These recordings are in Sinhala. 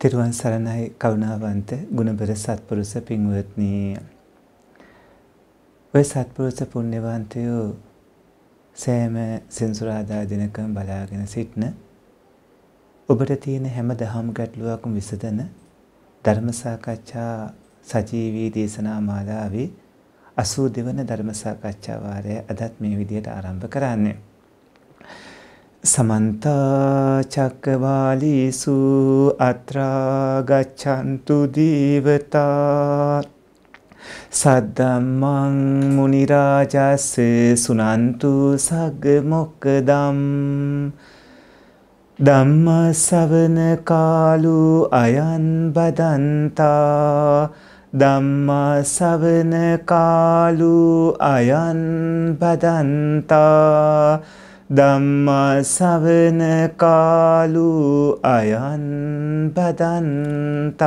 තෙරුවන් සරණයි කරුණාවන්ත ගුණබර සත්පුරුෂ පින්වත්නි ඔය සත්පුරුෂ පුණ්‍යවන්තයෝ සෑම සෙන්සුරාදා දිනකම බලාගෙන සිටන ඔබට තියෙන හැම දහම් ගැටලුවක්ම විසඳන ධර්ම සාකච්ඡා සජීවී දේශනා මාලාවේ 82 වෙනි ධර්ම සාකච්ඡා වාරය අදත් මේ විදිහට ආරම්භ කරන්නේ සමන්තාචක්කවාලිසු අත්‍රාගච්චන්තු දීවතා සද්දම්මං මුනිරාජස්ස සුනන්තු සග්ග මොක්කදම් ධම්ම සවන කාලු අයන් බදන්තා ධම්ම සවන කාලු අයන් බදන්තා ධම්මා සවන කාලු අයන් පදන්තා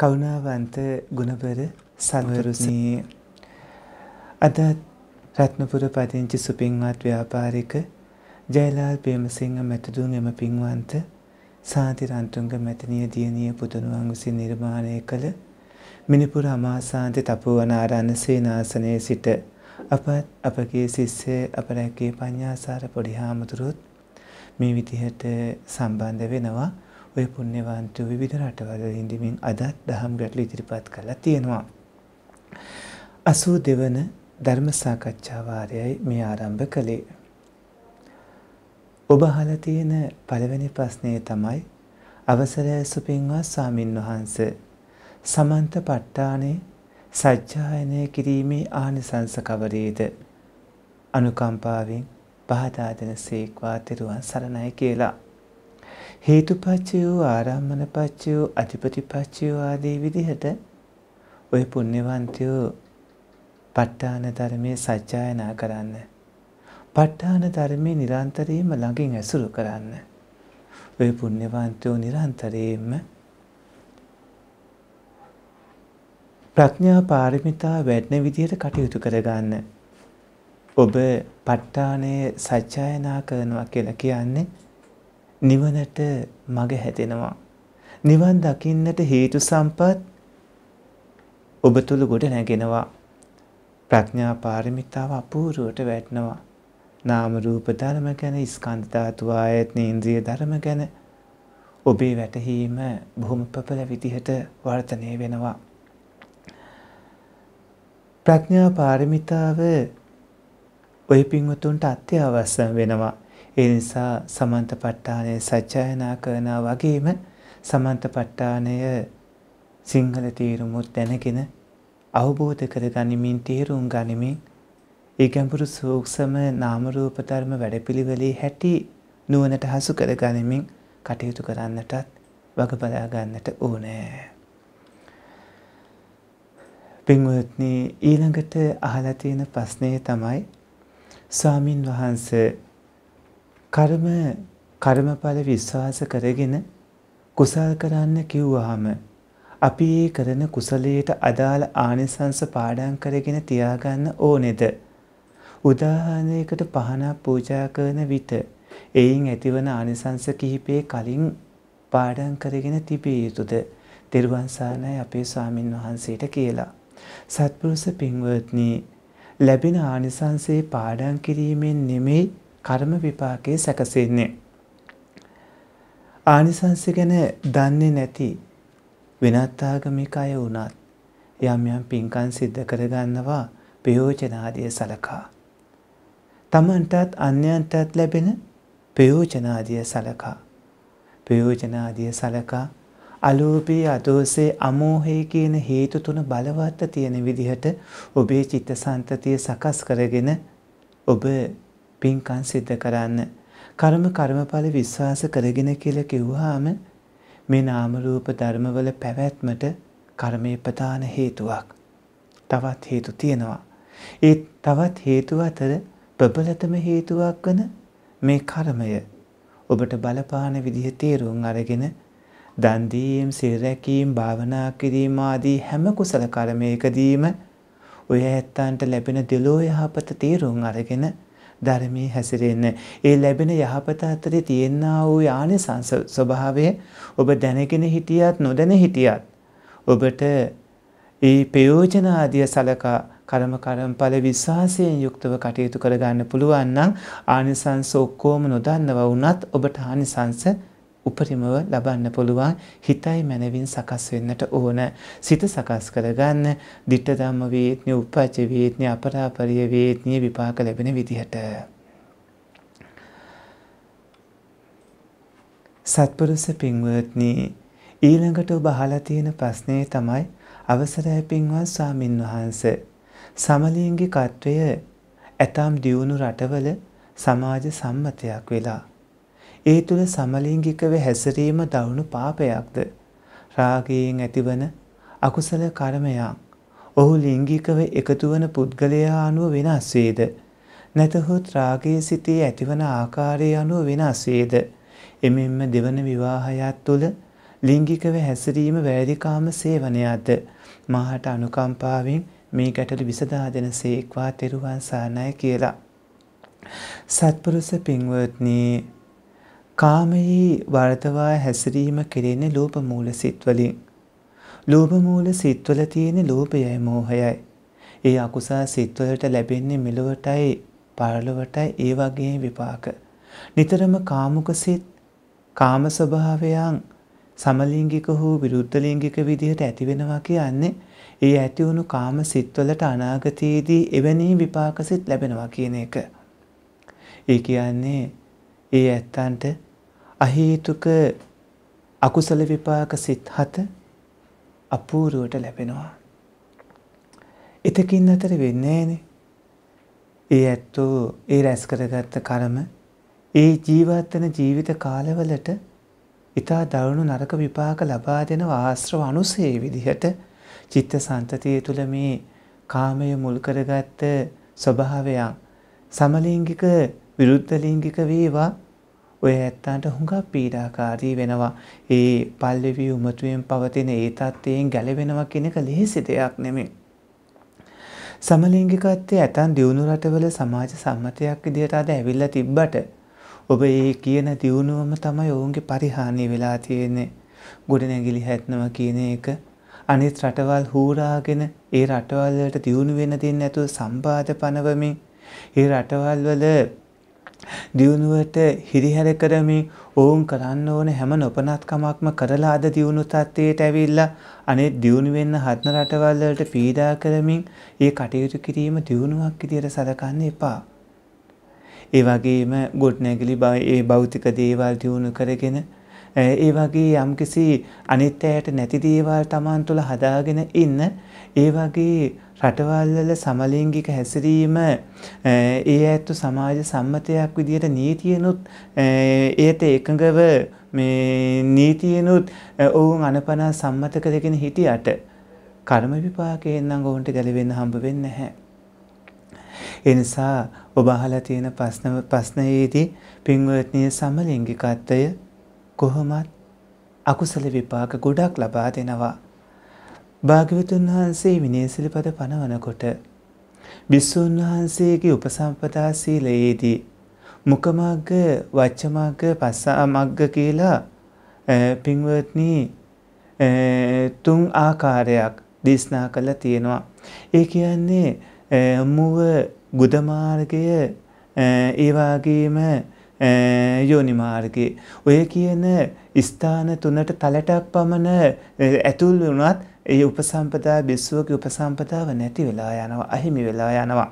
කරුණාවන්ත ගුණවර සන්වරුසී අද රත්නපුර පදිංචි සුපින්වත් ව්‍යාපාරික ජයලාල් පේමසිංහ මැතිදුන් එම පින්වන්ත සාතිරන්තුන්ග මැතිනිය දියණිය පුතණුවන් විසින් නිර්මාණය කළ මිනිපුර අමාසාන්ති තපෝවන ආරණ්‍ය සේනාසනයේ සිට අපත් අපගේ ශිෂ්‍ය අපරැක්කේ පඤ්ඤාසාර පොඩි හාමුදුරුවොත් මේ විදිහට සම්බන්ධ වෙනවා ඔය පුුණ්‍යවන්තු විධ රටවල ඉඳමින් අදත් දහම් ගැටලි ඉදිරිපත් කලා තියෙනවා. අසූ දෙවන ධර්මසාකච්ඡාවාරයයි මේ ආරම්භ කළේ. ඔබ හලතියෙන පළවැනි ප්‍රස්නය තමයි අවසරය සුපින්වා සාමීන් වහන්ස. සමන්ත පට්ටානේ සජ්්‍යායනය කිරීමේ ආනිසංසකවරේද. අනුකම්පාවෙන් පහදාදන සේක්වා තෙරුවන් සරණය කියලා. හේතුපච්චයෝ ආරම්මනපච්චයෝ අධිපතිපච්චයෝ ආදී විදිහට ඔය පුණ්‍යවන්තයෝ ප ဋ ාණ ධර්මයේ සත්‍යයනා කරන්න. ප ဋ ාණ ධර්මයේ නිරන්තරයෙන්ම ළඟින් ඇසුරු කරන්න. ඔය පුණ්‍යවන්තයෝ නිරන්තරයෙන්ම ප්‍රඥා පාරමිතා වැඩෙන විදිහට කටයුතු කරගන්න. ඔබ ප ဋ ාණය සත්‍යයනා කරනවා කියලා කියන්නේ නිවනට මග හැදෙනවා. නිවන් දකින්නට හේතු සම්පත් ඔබ තුළ ගොඩ නැගෙනවා. ප්‍රඥා පාරමිතාව අපූරුවට වැටෙනවා. නාම රූප ධර්ම ගැන ස්කන්ධ ධාතු ආයතන ඉන්ද්‍රිය ධර්ම ගැන ඔබේ වැටහීම බොහොම ප්‍රබල විදිහට වර්ධනය වෙනවා. ප්‍රඥා පාරමිතාව ඔය පින්වතුන්ට අත්‍යවශ්‍ය වෙනවා. ඒ නිසා සමන්තපට්ඨානය සජ්ජායනා කරනා වගේම සමන්තපට්ඨානය සිංහල තේරුමුත් දැනගෙන අවබෝධ කර ගනිමින් තේරුම් ගනිමින් ඒ ගැඹුරු සූක්ෂම නාමරූප ධර්ම වැඩපිළිවෙලේ හැටි නුවණට හසු කර ගනිමින් කටයුතු කරන්නටත් වග බලා ගන්නට ඕනෑ. පින්වත්නි ඊළඟට අහලා තියෙන ප්‍රශ්නේ තමයි ස්වාමින් වහන්සේ කර්ම කර්මඵල විශ්වාස කරගෙන කුසල් කරන්න කිව්වහම අපි ඒ කරන කුසලයට අදාළ ආනිසංස පාඩම් කරගෙන තියාගන්න ඕනේද? උදාහරණයකට පහනක් පූජා කරන විට එයින් ඇතිවන ආනිසංස කිහිපේ කලින් පාඩම් කරගෙන තිබිය යුතුද? තෙරුවන් සරණයි අපේ ස්වාමින් වහන්සේට කියලා. සත්පුරුෂ පින්වත්නි ලැබෙන ආනිසංසයේ පාඩම් කිරීමෙන් නෙමෙයි කර්ම විපාකයේ සැකසෙන්නේ. ආනිසංස ගැන දන්නේ නැති වෙනත් ආගමික අය වුණත් යම් යම් පින්කම් සිද්ධ කරගන්නවා ප්‍රයෝජන ආදිය සලකා. තමන්ටත් අන්‍යයන්ටත් ලැබෙන ප්‍රයෝජන ආදිය සලකා. ප්‍රයෝජන ආදිය සලකා අලෝභී අදෝසේ අමෝහය කියන හේතු තුන බලවත්ව තියෙන විදිහට ඔබේ චිත්තසංතතිය සකස් කරගෙන ඔබ පින්කම් සිද්ධ කරන්න. කර්ම කර්මඵල විශ්වාස කරගෙන කියලා කිව්වාම මේ නාම රූප ධර්මවල පැවැත්මට කර්මයේ ප්‍රධාන හේතුවක්. තවත් හේතු තියෙනවා. ඒ තවත් හේතු අතර ප්‍රබලතම හේතුවක් වන මේ කර්මය ඔබට බලපාන විදිහ තේරුම් අරගෙන දන් දීම්, සිල් රැකීම්, භාවනා කිරීම ආදී හැම කුසල කර්මයකදීම ඔය ඇත්තන්ට ලැබෙන දෙලෝ යහපත තේරුම් අරගෙන ධර්මයේ හැසිරෙන්න. ඒ ලැබෙන යහපත අතරේ තියෙනා වූ ආනිසංස ස්වභාවය ඔබ දැනගෙන හිටියත් නොදැන හිටියත් ඔබට ඒ ප්‍රයෝජන ආදිය සලකා කර්ම කර්මඵල විශ්වාසයෙන් යුක්තව කටයුතු කරගන්න පුළුවන් නම් ආනිසංස ඔක්කොම නොදන්නව වුණත් ඔබට ආනිසංස උපරිමව ලබන්න පුළුවන් හිතයි මනවින් සකස් වෙන්නට ඕන සිත සකස් කරගන්න ditta dhamma vedni uppajja vedni aparapariya vedni විපාක ලැබෙන විදිහට සත්පුරුෂ පින්වත්නි ඊළඟට ඔබ අහලා තියෙන ප්‍රශ්නේ තමයි අවසරයි පින්වත් ස්වාමින් වහන්සේ සමලිංගිකත්වය ඇතම් දියුණු රටවල සමාජ සම්මතයක් වෙලා ඒ තුළ සමලිංගිකව හැසිරීම දවුණු පාපයක්ද. රාගයෙන් ඇතිවන අකුසල කර්මයන්. ඔහු ලිංගිකව එකතුවන පුද්ගලයා අනුව වෙනස්වේද. නැතහොත් රාගයේ සිතේ ඇතිවන ආකාරය අනුව වෙනස්වේද. එමෙන්ම දෙවන විවාහයත් තුළ ලිංගිකව හැසිරීම වැෑරිකාම සේවනයක්ද. මහට අනුකම්පාවෙන් මේ ගැටලු විසදා දෙන සේක්වා තෙරුවන් සානය කියලා. සත්පුරුස පින්වත්නී කාමයේ වර්ධවා හැසිරීම කෙරෙන්නේ ලෝභ මූල සිත් වලින්. ලෝභ මූල සිත් වල තියෙන ලෝභයයි මෝහයයි. ඒ අකුසල සිත් වලට ලැබෙන්නේ මෙලොවටයි පරලොවටයි ඒ වගේ විපාක. නිතරම කාමුක සිත් කාම ස්වභාවයන් සමලිංගික හෝ විරුද්ධලිංගික විදිහට ඇති වෙනවා කියන්නේ ඒ ඇති වුණු කාම සිත්වලට අනාගතයේදී එවැනි විපාක සිත් ලැබෙනවා කියන එක. ඒ කියන්නේ ඒ ඇත්තන්ට අහේතුක අකුසල විපාක සිත් හත අපූරුවට ලැබෙනවා. එතකින් අතර වෙන්නේනේ. ඒ ඇත්තෝ ඒ රැස් කරගත්ත කරම ඒ ජීවත්වන ජීවිත කාලවලට ඉතා දරුණු නරක විපාක ලබා දෙන ආශ්‍රව අනුසේ විදිහට චිත්ත සන්තතිය තුළ මේ කාමය මුල් කරගත්ත ස්වභාවයන් සමලිංගික විරුද්ධලිංගික වේවා ඔය ඇත්තාන්ට හුඟක් පීඩාකාරී වෙනවා ඒ පල්ලෙවී උමතුවෙන් පවතින ඒ තත්ත්වයෙන් ගැලවෙනවා කෙනෙක ලෙහෙසි දෙයක් නෙමේ. සමලිංගිකත්වය ඇතන් දියුණු රටවල සමාජ සම්මතයක් විදිහට අද ඇවිල්ල තිබ්බට ඔබ ඒ කියන දියුණුවම තමයි ඔවුන්ගේ පරිහානි වෙලා තියෙන්නේ ගොඩනැගිලි හැත්නව කියන එක අනිත් රටවල් හූරාගෙන ඒ රටවල්ලට දියුණු වෙන දෙන්න ඇතුව සම්බාධ පනවමින් ඒ රටවල්වල දියුණුවට හිරිහැර කරමින් ඔවුන් කරන්න ඕන හැම නොපනත්කමක්ම කරලා අද දියුණු තත්ත්වයට ඇවිල්ලා අනේ දියුණු වෙන්න හදන රටවල් වලට පීඩා කරමින් ඒ කටයුතු කිරීම දියුණුවක් විදියට සලකන්න එපා. ඒ වගේම ගොඩ නැගිලි ඒ භෞතික දේවල් දියුණු කරගෙන ඒ වගේ යම්කිසි අනිත්‍යයට නැති දේවල් Taman තුල හදාගෙන ඉන්න ඒ වගේ රටවල්වල සමලිංගික හැසිරීම ඒ ඇත්තු සමාජ සම්මතයක් විදිහට නීතියනුත් ඒයට එකඟව නීතියනුත් ඔවුන් අනපනා සම්මත කරගෙන හිටියට කර්ම විපාකයෙන්න්නම් ඔවුන්ට ගැලවෙන්න හම්බ වෙන්න හැ. එනිසා ඔබහලා තියෙන ප්‍රශ්න ප්‍රශ්නයේදී පින්වත්නය සමලිංගිකත්වය කොහොමත් අකුසල විපාක ගොඩක් ලබා දෙනවා. භාග්‍යවතුන් වහන්සේ විනය සිල්පද පනවනකොට බිස්සුන් වහන්සේගේ උපසම්පදා සීලයේදී මුඛමග්ග වච්චමග්ග පස්සමග්ග කියලා පින්වත්නි තුන් ආකාරයක් දේශනා කළා තියෙනවා. ඒ කියන්නේ මුව ගුද මාර්ගය ඒ වගේම යෝනි මාර්ගය ඔය කියන ස්ථාන තුනට තලටක් පමණ ඇතුල් වුණත් ඒ උපසම්පදා බිස්සුවගේ උපසම්පදාව නැති වෙලා යනවා අහිමි වෙලා යනවා.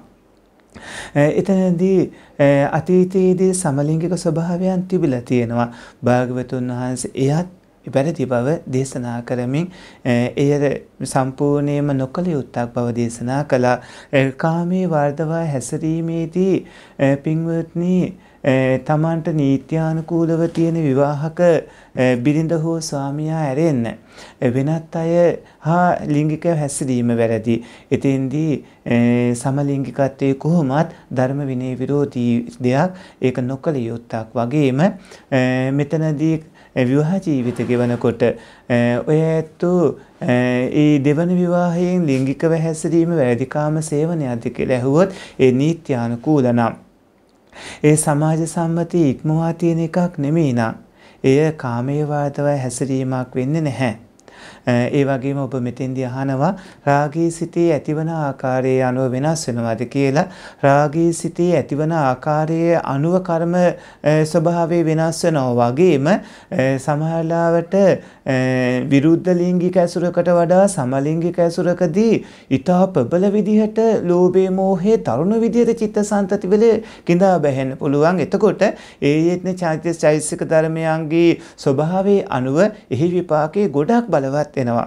එතනදී අතීතයේදී සමලිංගික ස්වභාවයන් තිබිලා තියෙනවා භාගවතුන් වහන්සේ එයත් පැරදි බව දේශනා කරමින් එය සම්පූර්ණයෙන්ම නොකළ යුත්තක් බව දේශනා කළා. කාමයේ වර්ධවා හැසිරීමේදී පින්වත්නි තමන්ට නීත්‍යානුකූලව තියෙන විවාහක බිරිඳ හෝ ස්වාමියා ඇරෙන්න. වෙනත් අය හා ලිංගික හැසිරීම වැරදි. එතෙන්දී සමලිංගිකත්වයේ කොහොමත් ධර්ම විනය විරෝධී දෙයක් ඒක නොකළ යුත්තක් වගේම මෙතනදී විවාහ ජීවිත ගෙවනකොට ඔය ඇත්තු ඒ දෙවන විවාහයෙන් ලිංගිකව හැසිරීම වැරදිකාම සේවනයක්ද කියලා ඇහුවොත් ඒ නීත්‍යානුකූල නම් ඒ සමාජ සම්මති ඉක්මවා තියෙන එකක් නෙමෙයි නම් එය කාමේවාදව හැසිරීමක් වෙන්නේ නැහැ. ඒ වගේම ඔබ මෙතෙන්දී අහනවා රාගී සිතේ ඇතිවන ආකාරය අනුව වෙනස් වෙනවාද කියලා රාගී සිතේ ඇතිවන ආකාරයේ අනුව කර්ම ස්වභාවය වෙනස් වෙනවා වගේම සමහරලාවට විරුද්ධ ලිංගික ඇසුරකට වඩා සමලිංගික ඇසුරකදී ඊටා ප්‍රබල විදිහට ලෝභයේ මෝහයේ තරුණ විදිහට චිත්තසංතති වල கிඳා බැහැන්න පුළුවන් එතකොට ඒ යත්න චෛතසික ධර්මයන්ගේ ස්වභාවයේ අනුව එහි විපාකේ ගොඩක් බලවත් වෙනවා.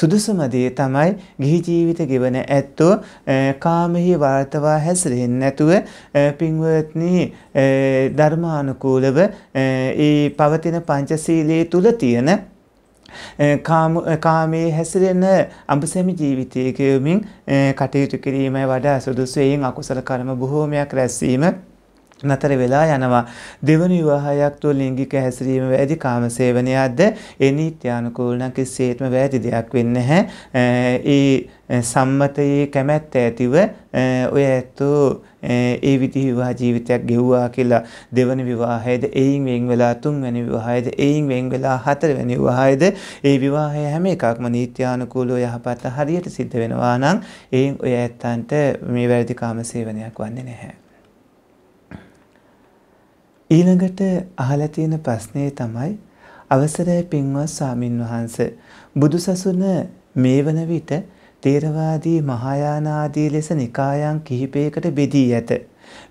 සුදුසුම දේ තමයි ගිහි ජීවිත ගෙවන ඇත්තෝ කාමෙහි වර්තවා හැසිරෙන්නේ නැතුව පින්වත්නි ධර්මානුකූලව ඒ පවතින පංචශීලයේ තුල තියෙන කාමයේ හැසිරෙන අඹසැමි ජීවිතයකයමින් කටයුතු කිරීමයි වඩා සුදුසු එයින් අකුසල කර්ම බොහෝමයක් රැස්වීම නතර වෙලා යනවා දෙවන විවාහයක් තුළ ලිංගික හැසිරීම වැදි කාමසේවනයක්ද ඒ නීත්‍යානුකූල නම් කිසිසේත්ම වැදි දෙයක් වෙන්නේ නැහැ ඒ සම්මතයේ කැමැත්ත ඇතිව ඔය ඇත්තෝ ඒ විදිහ විවාහ ජීවිතයක් ගෙව්වා කියලා දෙවන විවාහයද එයින් වෙන් වෙලා තුන්වැනි විවාහයද එයින් වෙන් වෙලා හතරවැනි විවාහයද ඒ විවාහය හැම එකක්ම නීත්‍යානුකූලව යහපත් හරියට සිද්ධ වෙනවා නම් එයින් ඔය ඇත්තන්ට මේ වැරදි කාමසේවනයක් වන්නේ නැහැ ඊළඟට අහලා තියෙන ප්‍රශ්නේ තමයි අවසරයි පින්වත් ස්වාමින් වහන්ස බුදුසසුන මේ වන විට තේරවාදී මහායාන ආදී ලෙස නිකායන් කිහිපයකට බෙදී ඇත.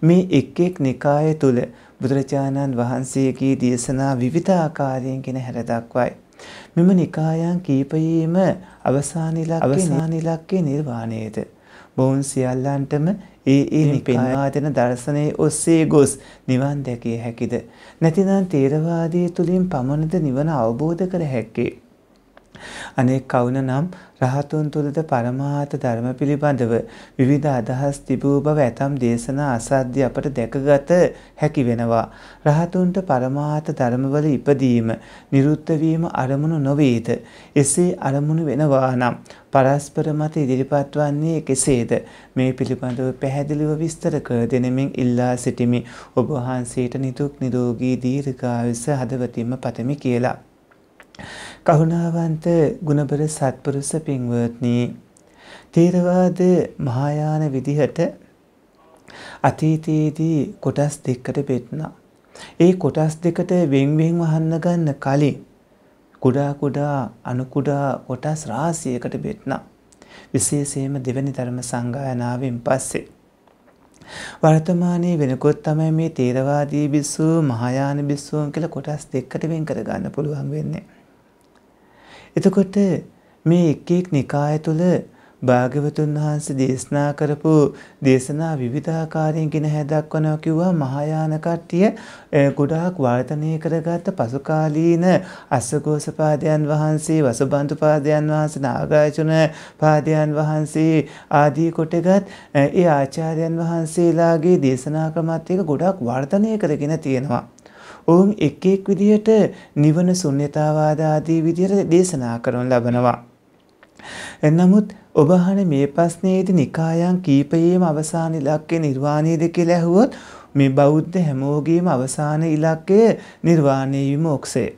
මේ එක් එක් නිකාය තුල බුදුරජාණන් වහන්සේගේ දේශනා විවිධ ආකාරයෙන් ගෙන හැර දක්වයි. මෙම නිකායන් කීපයේම අවසාන ඉලක්කය නිර්වාණයද මොවුන් සියල්ලන්ටම ඒ ඒ පෙන්වාදෙන දර්ශනය ඔස්සේ ගොස් නිවන් දැකිය හැකිද. නැතිනම් තේරවාදී තුළින් පමණද නිවන අවබෝධ කර හැක්කේ. අනෙක් කවුන නම් රහතුන් තුළද පරමාත ධර්ම පිළිබඳව විවිධ අදහස් තිබූ බව ඇතම් දේශනා අසාධ්‍ය අපට දැකගත හැකි වෙනවා. රහතුන්ට පරමාත ධර්මවල ඉපදීම නිරුත්තවීම අරමුණු නොවේද. එසේ අරමුණු වෙනවා නම් පරස්පර මත ඉදිරිපත් වන්නේ කෙසේද මේ පිළිබඳව පැහැදිලිව විස්තර කර දෙනෙමින් ඉල්ලා සිටිමි ඔබ වහන්සේට නිදුක් නිරෝගී දීර්ඝායුෂ හදවතින්ම පතමි කියලා කරුණාවන්ත ගුණබර සත්පුරුෂ පින්වත්නි තේරවාද මහායාන විදිහට අතීතයේදී කොටස් දෙකකට බෙදනා. ඒ කොටස් දෙකට වෙන්වෙන් වහන්න ගන්න කලින් කුඩා කුඩා අණු කුඩා කොටස් රාශියකට බෙදනා. විශේෂයෙන්ම දෙවැනි ධර්ම සංගායනාවෙන් පස්සේ වර්තමානයේ වෙනකොත් තමයි මේ තේරවාදී බිස්සු මහායාන බිස්සුවන් කියලා කොටස් දෙකකට වෙන් කරගන්න පුළුවන් වෙන්නේ. එතකොට මේ එක්කෙක් නිකාය තුළ භාග්‍යවතුන් වහන්සේ දේශනා කරපු දේශනා විවිධාකාරයෙන් ගෙන හැදක්වනවා කිව්වා මහායාන කට්ටිය ගොඩාක් වර්ධනය කරගත්ත පසුකාලීන අස්සඝෝසපාදයන් වහන්සේ වසුබන්තුපාදයන් වහන්සේ නාගාර්ජුන පාදයන් වහන්සේ ආදී කොටගත් ඒ ආචාර්යයන් වහන්සේලාගේ දේශනා ක්‍රමත් එක ගොඩාක් වර්ධනය කරගෙන තියෙනවා ඔවුන් එක් එක් විදිහට නිවන ශුන්‍යතාවාද ආදී විදිහට දේශනා කරනු ලබනවා. නමුත් ඔබ අහන මේ ප්‍රශ්නයේදී නිකායන් කීපයේම අවසාන ඉලක්කය නිර්වාණයද කියලා ඇහුවොත් මේ බෞද්ධ හැමෝගේම අවසාන ඉලක්කය නිර්වාණය වීම ඔක්සේ.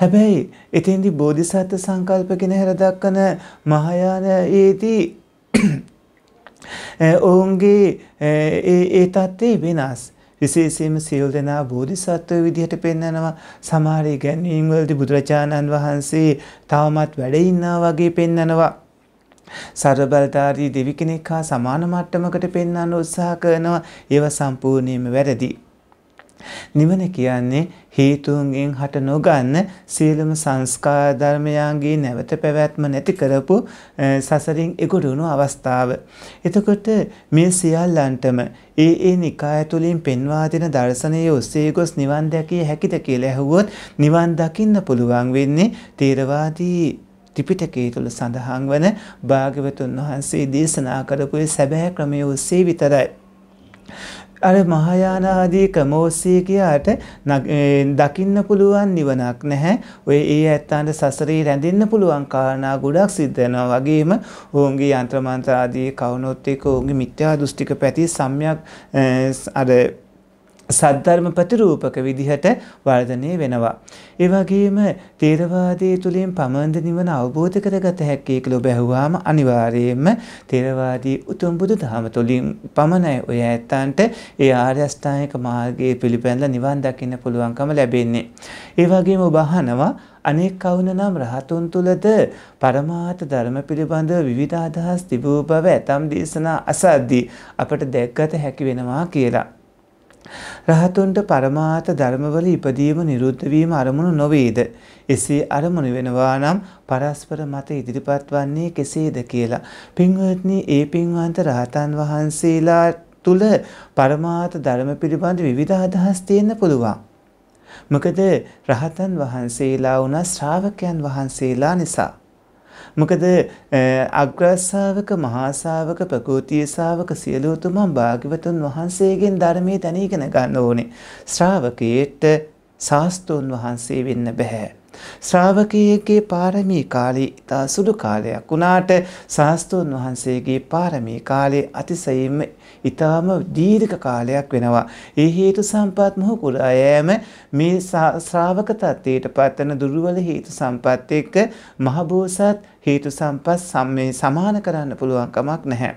හැබැයි එතෙන්දි බෝධිසත්ව සංකල්ප ගැන හැර දක්වන මහායානයේදී ඔවුන්ගේ ඒ තත්ත්වේ වෙනස්. විශේෂයෙන්ම සියලු දෙනා බෝධිසත්ව විදිහට පෙන්වනවා. සමහර ඉගැන්වීම්වලදී බුදුරජාණන් වහන්සේ තවමත් වැඩ ඉන්නා වගේ පෙන්වනවා. සරබලධාරී දෙවි කෙනෙක් හා සමාන මට්ටමකට පෙන්වන්න උත්සාහ කරනවා. ඒව සම්පූර්ණයෙන්ම වැරදි. නිවන කියන්නේ හේතුන්ගෙන් හට නොගන්න සියලුම සංස්කාර ධර්මයන්ගේ නැවත පැවැත්ම නැති කරපු සසරින් එගොඩුණු අවස්ථාව. එතකොට මේ සියල්ලන්ටම ඒ ඒ නිකාය තුලින් පෙන්වා දෙන දර්ශනයේ ඔස්සේ ගොස් නිවන් දැකිය හැකිද කියලා ඇහුවොත් නිවන් දකින්න පුළුවන් වෙන්නේ තේරවාදී ත්‍රිපිටකයේ තුල සඳහන් වන භාග්‍යවතුන් වහන්සේ දේශනා කරපු සැබෑ ක්‍රමය ඔස්සේ විතරයි. අර මහායාන ආදී ක්‍රමෝස්සී කියාට දකින්න පුළුවන් නිවනක් නැහැ. ඔය ඒ ඇත්තන්ට සසරේ රැඳෙන්න පුළුවන් කාරණා ගොඩක් සිද්ධ වෙනවා වගේම ඔවුන්ගේ යන්ත්‍රමන්ත්‍ර ආදී කවුනොත් එක්ක ඔවුන්ගේ මිත්‍යා දෘෂ්ටික පැති සම්‍යක් අර සද්ධර්ම ප්‍රතිරූපක විදිහට වර්ධනය වෙනවා. ඒ වගේම තේරවාදයේ තුලින් පමන්ද නිවන අවබෝධ කරගත හැකි කියලා බැහුවාම අනිවාර්යයෙන්ම තේරවාදී උතුම් බුදුදහම තුලින් පමණයි ඔය ඇත්තන්ට ඒ ආර්ය අෂ්ටාංගික මාර්ගයේ පිළිපැඳලා නිවන් දකින්න පුළුවන්කම ලැබෙන්නේ. ඒ වගේම ඔබ අහනවා අනෙක් කවුන නම් රහතුන් තුළද පරමාර්ථ ධර්ම පිළිබඳ විවිධ අදහස් තිබූ බව ඇතම් දේශනා අසද්දී අපට දැක්ගත හැකි වෙනවා කියලා. රහතුන්ට පරමාර්ථ ධර්මවල ඉපදීම නිරුද්ධ වීම අරමුණු නොවේද? එසේ අරමුණු වෙනවා නම් පරස්පර මත ඉදිරිපත් වන්නේ කෙසේද කියලා. පින්වත්නි, ඒ පින්වන්ත රහතන් වහන්සේලා තුල පරමාර්ථ ධර්ම පිළිබඳ විවිධ අදහස් තියෙන්න පුළුවන්. මොකද රහතන් වහන්සේලා වුණා ශ්‍රාවකයන් වහන්සේලා නිසා. මොකද අග්‍රස්සාාවක මහාසාාවක ප්‍රකෘතියසාාවක සියලූතුමන් භාගිවතුන් වහන්සේගෙන් ධර්මය තැනීගෙන ගන්න ඕනේ. ශ්‍රාවකයට ශාස්තූන් වහන්සේ වෙන්න බැහැ. ශ්‍රාවකයගේ පාරමී කාලේ ඉතා සුළු කාලයක් වුණාට ශාස්තූන් වහන්සේගේ පාරමී කාලේ අතිසයිම ඊටාම දීර්ඝ කාලයක් වෙනවා. ඒ හේතු සම්පත් මොහු කුරා යෑම මේ ශ්‍රාවක තත්ත්වයට පත්වන දුර්වල හේතු සම්පත් එක්ක මහබෝසත් හේතු සම්පත් සම්මේ සමාන කරන්න පුළුවන් කමක් නැහැ.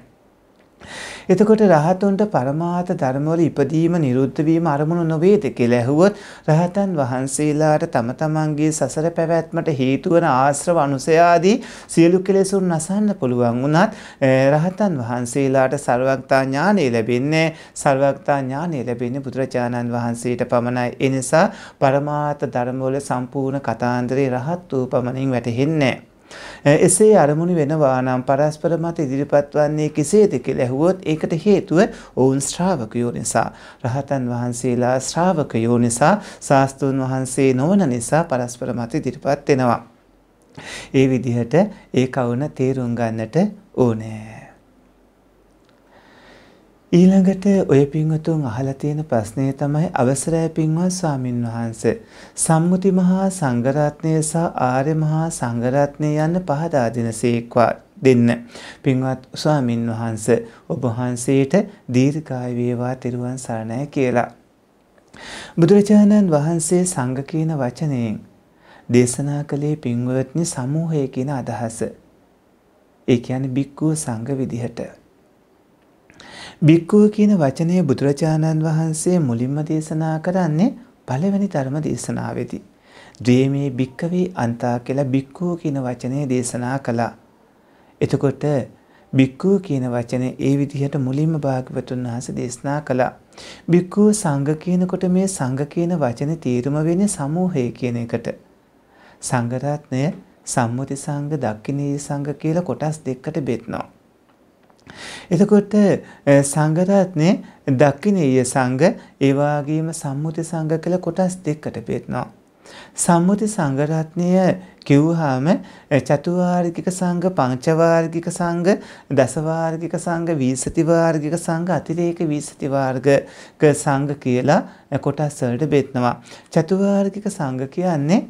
එතකොට රහතුන්ට පරමාර්ථ ධර්මවල ඉපදීම නිරුද්ධ වීම අරමුණු නොවේද කියලා ඇහුවොත් රහතන් වහන්සේලාට තම තමන්ගේ සසර පැවැත්මට හේතු වන ආශ්‍රව අනුසය ආදී සියලු කෙලෙසුන් නසන්න පුළුවන් වුණත් රහතන් වහන්සේලාට ਸਰවඥතා ඥානෙ ලැබෙන්නේ ਸਰවඥතා ඥානෙ ලැබෙන්නේ බුදුරජාණන් වහන්සේට පමණයි. ඒ නිසා පරමාර්ථ ධර්මවල සම්පූර්ණ කතාන්දරේ රහත් වූ පමණින් වැටහෙන්නේ නැහැ. එසේ අරමුණු වෙනවා නම් පරස්පර මත ඉදිරිපත් වන්නේ කෙසේද කියලා ඇහුවොත් ඒකට හේතුව ඔවුන් ශ්‍රාවකයෝ නිසා. රහතන් වහන්සේලා ශ්‍රාවකයෝ නිසා ශාස්තුන් වහන්සේ නොවන නිසා පරස්පර මත ඉදිරිපත් වෙනවා. ඒ විදිහට ඒ කවුන තේරුම් ගන්නට ඕනේ. ඊළඟට ඔය පින්වතුන් අහලා තියෙන ප්‍රශ්නය තමයි අවසරයි පින්වත් ස්වාමින් වහන්සේ සම්මුති මහා සංඝරත්නය සහ ආර්ය මහා සංඝරත්නය යන පහදා දෙනසේක්වා දෙන්න. පින්වත් ස්වාමින් වහන්ස ඔබ වහන්සේට දීර්ඝායු වේවා තෙරුවන් සරණයි කියලා. බුදුරජාණන් වහන්සේ සංඝ කියන වචනයෙන් දේශනා කළේ පින්වත්නි සමූහය කියන අදහස. ඒ කියන්නේ බික්කුව සංඝ විදිහට. භික්‍ඛුව කියන වචනය බුදුරජාණන් වහන්සේ මුලින්ම දේශනා කරන්නේ පළවෙනි ධර්ම දේශනාවේදී. ද්වේමේ භික්කවේ අන්තා කියලා භික්‍ඛුව කියන වචනය දේශනා කළා. එතකොට භික්‍ඛුව කියන වචනේ ඒ විදිහට මුලින්ම භාග්‍යවතුන් වහන්සේ දේශනා කළා. භික්‍ඛුව සංඝ කියනකොට මේ සංඝ කියන වචනේ තේරුම වෙන්නේ සමූහය කියන එකට. සංඝ රත්නය සම්මුති සංඝ, දක්ඛිනී සංඝ කියලා කොටස් දෙකකට බෙදනවා. එතකොට සංගරත්නේ දක්කිනීය සංග ඒ වගේම සම්මුති සංග කියලා කොටස් දෙකකට බෙදනවා. සම්මුති සංගරත්නය කිව්වහම චතුවාර්ගික සංඝ පංචවාර්ගික සංඝ දසවාර්ගික සංඝ විසති වාර්ගික සංඝ අතිරේක විසති වාර්ගක සංඝ කියලා කොටස් වලට බෙදනවා චතුවාර්ගික සංඝ කියන්නේ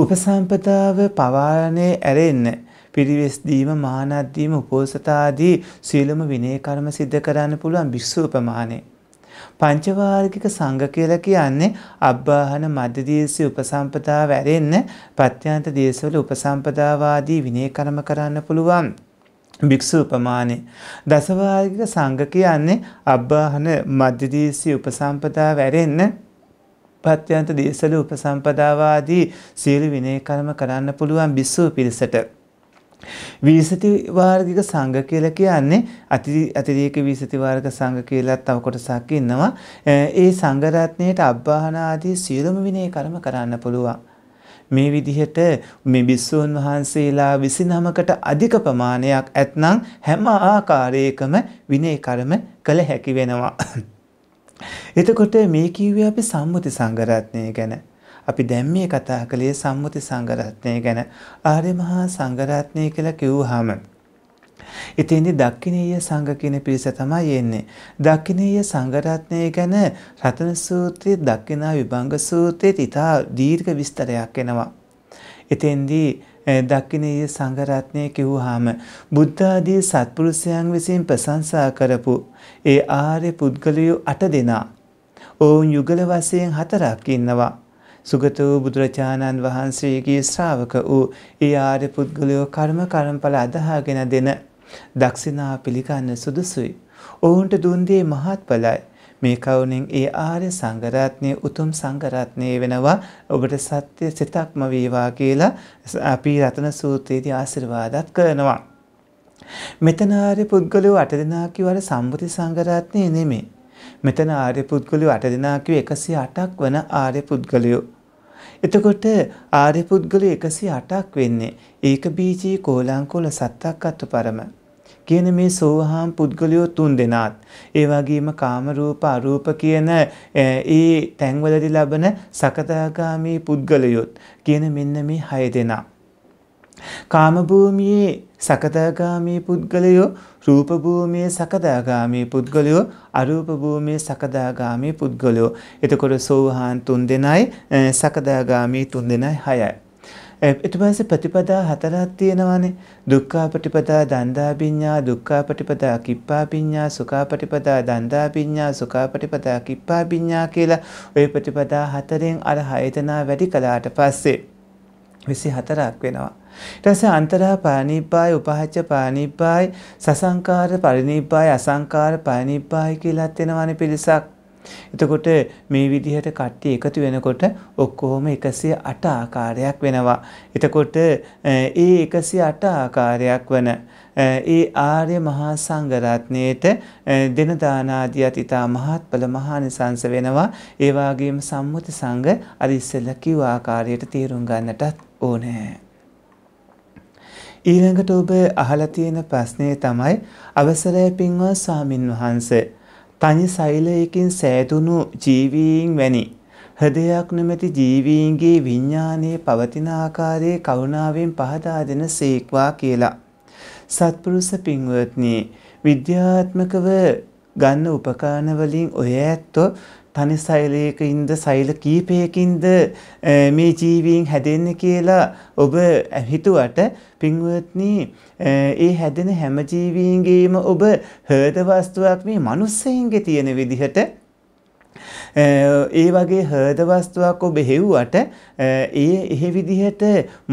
උපසම්පදාව පවාරණේ ඇරෙන්නේ පිරිවෙස්දීම මානද්දීම උපෝසතාදී සියලුම විනය කර්ම සිද්ධ කරන්න පුළුවන් භික්ෂූපමානේ. පංචවාර්ගික සංඝ කියලා කියන්නේ අබ්බාහන මධ්‍යදේශයේ උපසම්පදාව ඇරෙන්න ප්‍රත්‍යන්ත දේශවල උපසම්පදාවාදී විනය කර්ම කරන්න පුළුවන්. භික්ෂු උපමානේ දසවාර්ගික සංඝ කියන්නේ අබ්බාහන මධ්‍යදේශයේ උපසම්පදාව ඇරෙන්න ප්‍රත්‍යන්ත දේශවල උපසම්පදාවාදී සීල විනය කර්ම කරන්න පුළුවන් භික්ෂු පිරිසට. වීසති වාර්ගික සංඝ කියලා කියන්නේ අතිරේක වීසති වාර්ග සංඝ කියලා තව කොටසක් ඉන්නවා. ඒ සංඝ රත්නයේට අබ්බාහන ආදී සියලුම විනය කර්ම කරන්න පුළුවන්. මේ විදිහට මේ බිස්සූන් වහන්සේලා 29කට අධික ප්‍රමාණයක් ඇතනම් හැම ආකාරයකම විනය කර්ම කළ හැකි වෙනවා. එතකොට මේ කිව්වේ අපි සම්මුති සංඝ රත්නය ගැන. අපි දැන් මේ කතා කළේ සම්මුති සංගරත්නය ගැන ආර්ය මහා සංගරත්නය කියලා කිව්වහම ඉතින්දි දක්කිනීය සංඝ කියන පිරිස තමයි එන්නේ. දක්කිනීය සංඝරත්නය ගැන රතන සූත්‍රයේ දක්කිනා විභංග සූත්‍රයේ ඉතා දීර්ඝ විස්තරයක් එනවා. එතෙන්දී දක්කිනීය සංඝරත්නය කිව්වහම බුද්ධ ආදී සත්පුරුෂයන් විසින් ප්‍රශංසා කරපු ඒ ආර්ය පුද්ගලයෝ 8 දෙනා. ඔවුන් යුගල වශයෙන් හතරක් ඉන්නවා. සුගත වූ බුදුරජාණන් වහන්සේගේ ශ්‍රාවක වූ ඒ ආර්ය පුද්ගලයෝ කර්ම කරම්ඵල අදහාගෙන දෙන දක්ෂිනා පිළිගන්න සුදුසුයි. ඔවුන්ට දුන් දේ මහත්ඵලයි. මේ කවුණෙන් ඒ ආර්ය සංගරත්නය උතුම් සංගරත්නය වෙනවා ඔබට සත්‍ය සිතක්ම වේවා කියලා අපි රතන සූත්‍රයේදී ආශිර්වාදත් කරනවා. මෙතන ආර්ය පුද්ගලයෝ අට දෙනා කිවර සම්බුති සංගරත්නය නෙමෙයි. මෙතන ආර්ය පුද්ගලයෝ අට දෙනා කිව්ව 108ක් වන ආර්ය පුද්ගලයෝ එතකොට ආර්ය පුද්ගල 108ක් වෙන්නේ ඒක බීජී කෝලාංකුල සත්තක් අත්තු පරම. කියන මේ සෝහාම් පුද්ගලයෝ තුන් දෙනාත්. ඒ වගේම කාමරූප අරූප කියන ඒ තැන්වලදි ලබන සකදාගාමී පුද්ගලයොත් කියන මෙන්න මේ හය දෙනා. කාමභූමියේ සකදාගාමී පුද්ගලයෝ රූප භූමියේ සකදාගාමී පුද්ගලයෝ අරූප භූමියේ සකදාගාමී පුද්ගලයෝ. එතකොට සෝහාන් 3 දෙනයි සකදාගාමී 3 දෙනයි 6යි. ඊට පස්සේ ප්‍රතිපදා හතරක් තියෙනවානේ. දුක්ඛා ප්‍රතිපදා, දන්දා පිඤ්ඤා, දුක්ඛා ප්‍රතිපදා, කිප්පා පිඤ්ඤා, සුඛා ප්‍රතිපදා, දන්දා පිඤ්ඤා, සුඛා ප්‍රතිපදා, කිප්පා පිඤ්ඤා කියලා ওই ප්‍රතිපදා හතරෙන් අර හයතනා වැඩි කළාට පස්සේ 24ක් වෙනවා. ඊටස අන්තරා පානිබ්බායි උපහච්ච පානිබ්බායි සසංකාර පරිනිබ්බායි අසංකාර පානිබ්බායි කියලාත් වෙනවනේ පිරිසක්. එතකොට මේ විදිහට කට්ටිය එකතු වෙනකොට ඔක්කොම 108 ආකාරයක් වෙනවා. එතකොට ඒ 108 ආකාරයක් වන ඒ ආර්ය මහා සංඝරත්නයට දෙන දාන ආදී අතිතා මහත්ඵල මහානිසංස වෙනවා. ඒ වගේම සම්මුති සංඝ අර ඉස්සෙල්ලා කිව් ආකාරයට තේරුම් ගන්නටත් ඕනේ. ඊළඟට ඔබ අහලා තියෙන ප්‍රශ්නේ තමයි අවසරය පින්වත් ස්වාමින් වහන්සේ තනි සෛලයකින් සෑදුණු ජීවීන් වැනි හදයක් නොමැති ජීවීන්ගේ විඤ්ඤාණයේ පවතින ආකාරයේ කරුණාවෙන් පහදා දෙන සීක්වා කියලා. සත්පුරුෂ පින්වත්නි විද්‍යාත්මකව ගන්න උපකරණ වලින් ඔය ඇත්තෝ තනි සෛලයකින්ද සෛල කීපයකින්ද මේ ජීවීන් හැදෙන්න කියලා ඔබ හිතුවට පින්වත්නි ඒ හැදෙන හැම ජීවීන්ගේම ඔබ හර්ද වස්තුවක් මේ මිනිස්සෙන්ගේ තියෙන විදිහට ඒ වගේ හර්ද වස්තුවක් ඔබ හෙව්වට ඒ එහෙ විදිහට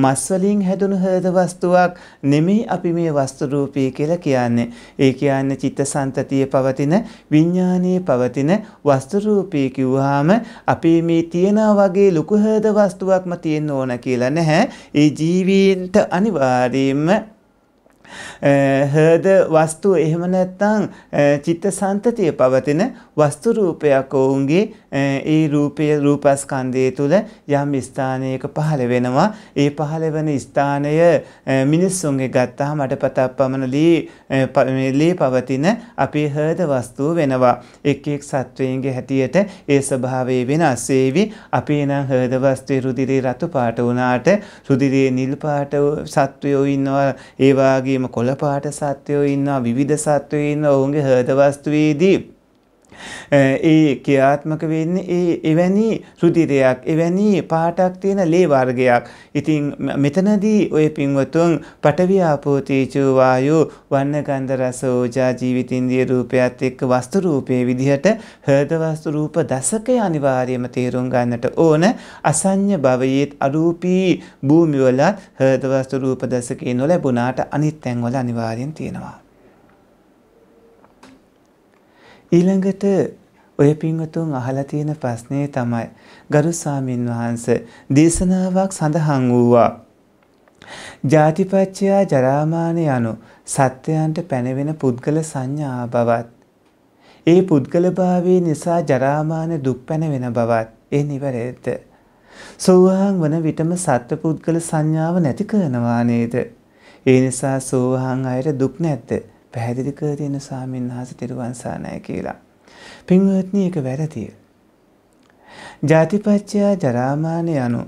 මස් වලින් හැදුණු හර්ද වස්තුවක් නෙමෙයි අපි මේ වස්තු රූපී කියලා කියන්නේ. ඒ කියන්නේ චිත්තසංතතිය පවතින විඥානයේ පවතින වස්තු රූපී කිව්වහම අපි මේ තියනා වගේ ලොකු හර්ද වස්තුවක්ම තියෙන්න ඕන කියලා නැහැ. ඒ ජීවීන්ට අනිවාර්යයෙන්ම Eh, හද වස්තු එහෙම නැත්නම් eh, චිත්ත සන්තතිය පවතින වස්තු රූපයක් ඔවුන්ගේ eh, ඒ රූපය රූපස්කන්ධය තුළ යම් ස්ථානයක පහළ වෙනවා ඒ පහළ වෙන ස්ථානය මිනිස්සුන්ගේ ගත්තා මට පතක් පමණලී ලී පවතින අපේ හද වස්තුව වෙනවා එක් එක් සත්වයන්ගේ හැටියට ඒ ස්වභාවය වෙනස් වේවි අපේ නම් හද වස්තුවේ රුධිරේ රතු පාට වුණාට රුධිරේ නිල් පාට සත්වයෝ ඉන්නවා ඒ වාගේ වගේම කොළපාට සත්වයෝ ඉන්නවා විවිධ සත්වයෝ ඉන්නවා ඔවුන්ගේ හෘද වස්තුවේදී ඒ ක්‍රියාත්මක වෙන්නේ ඒ එවැනි සුදිරයක් එවැනි පාටක් තියෙන ලේ වර්ගයක්. ඉතින් මෙතනදී ඔය පින්වතුන් පඨවි ආපෝ තේජෝ වායෝ වන්න ගන්ධ රස ඕජා ජීවිතින්දිය රූපයත් එක්ක වස්තු රූපයේ විදිහට හෘද වස්තු රූප දසකය අනිවාර්යයෙන්ම තේරුම් ගන්නට ඕන. අසඤ්ඤ භවයේත් අරූපී භූමිය වල හෘද වස්තු රූප දසකේ නොලැබුණාට අනිත් තැන්වල අනිවාර්යෙන් තියෙනවා. ඊළඟට ඔය පින්වතුන් අහලා තියෙන ප්‍රශ්නේ තමයි ගරු ස්වාමින් වහන්සේ දේශනාවක් සඳහන් වූවා. ජාතිපච්චය ජරාමාන යනු සත්‍යයන්ට පැනවෙන පුද්ගල සංඥා බවත්. ඒ පුද්ගලභාවේ නිසා ජරාමාන දුක් පැනවෙන බවත් ඒ නිවැරේද. සෝහන් වන විටම සත්ව පුද්ගල සංඥාව නැති කරනවා නේද. ඒ නිසා සෝහන් අයට දුක් නැත්ද. පැහැදිලි කර තියෙන ස්වාමීන් වහන්සේ තිරුවන් සරණයි කියලා. පින්වත්නි එක වැරදිය. ජාතිපච්චයා ජරාමාන යනු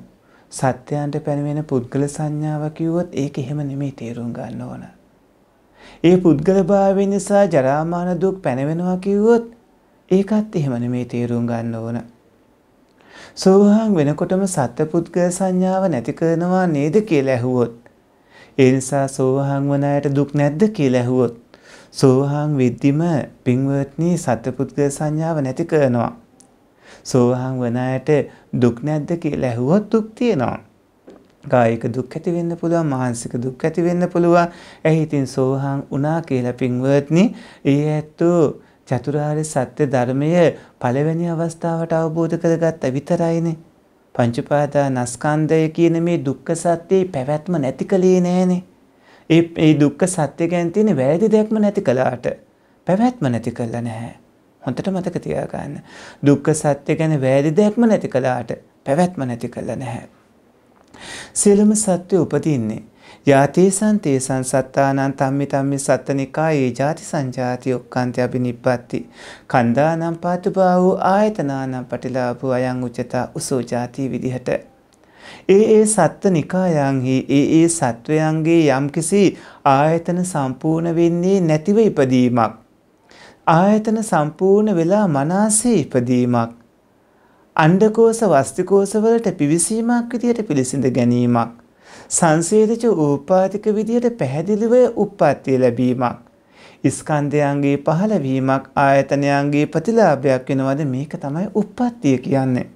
සත්‍යයන්ට පැනවෙන පුද්ගල සංඥාව කිව්වොත් ඒක එහෙම නෙමේ තේරුම් ගන්න ඕන. ඒ පුද්ගල භාවය නිසා ජරාමාන දුක් පැනවෙනවා කිව්වොත් ඒකත් එහෙම නෙමේ තේරුම් ගන්න ඕන. සෝහාන් වෙනකොටම සත්‍ය පුද්ගල සංඥාව නැති කරනවා නේද කියලා ඇහුවොත් ඒ නිසා සෝහාන් වන අයට දුක් නැද්ද කියලා ඇහුවොත් සෝහාං විද්ධිම පින්වත්නි සත්පුද්ගල සංඥාව නැති කරනවා. සෝහාං වන අයට දුක් නැද්ද කියලා ඇහුවොත් දුක් තියෙනවා. කායික දුක් ඇති වෙන්න පුළුවන් මානසික දුක් ඇති වෙන්න පුළුවන්. එහි ඉතින් සෝහාං වුණා කියලා පින්වත්නි ඒ ඇත්තෝ චතුරාර්ය සත්‍ය ධර්මය පළවෙනි අවස්ථාවට අවබෝධ කරගත්ත විතරයිනේ. පංචපාදා නස්කන්ධය කියන මේ දුක්ඛ සත්‍යයේ පැවැත්ම නැති කලේ නෑනේ. ඒ ඒ දුක්ඛ සත්‍ය ගැන තියෙන වැරදි දෙයක්ම නැති කළාට පැවැත්ම නැති කළා නැහැ. හොඳට මතක තියාගන්න. දුක්ඛ සත්‍ය ගැන වැරදි දෙයක්ම නැති කළාට පැවැත්ම නැති කළා නැහැ. සියලුම සත්‍ය උපදින්නේ යාතේසන් තේසන් සත්තානං තම්මි තම්මි සත්තනිකා ඒ ජාති සංජාති ඔක්කාන්ති අබිනිප්පත්ති කන්දානම් පාතුබා වූ ආයතනානම් පටිලාභු අයං උච්චතා උසෝ ජාති විදිහට ඒ ඒ සත්ව නිකායන්හි ඒ ඒ සත්වයන්ගේ යම්කිසි ආයතන සම්පූර්ණ වෙන්නේ නැතිව ඉපදීමක්. ආයතන සම්පූර්ණ වෙලා මනාසේ ඉපදීමක්. අණ්ඩකෝස වස්තිකෝසවලට පිවිසීමක් විදියට පිළිසිඳ ගැනීමක්. සංසේදච ූපාතික විදියට පැහැදිලිව උප්පත්තිය ලැබීමක්. ස්කන්ධයන්ගේ පහළවීමක් ආයතනයන්ගේ ප්‍රතිලාභයක් වෙනවද මේක තමයි උප්පත්තිය කියන්නේ.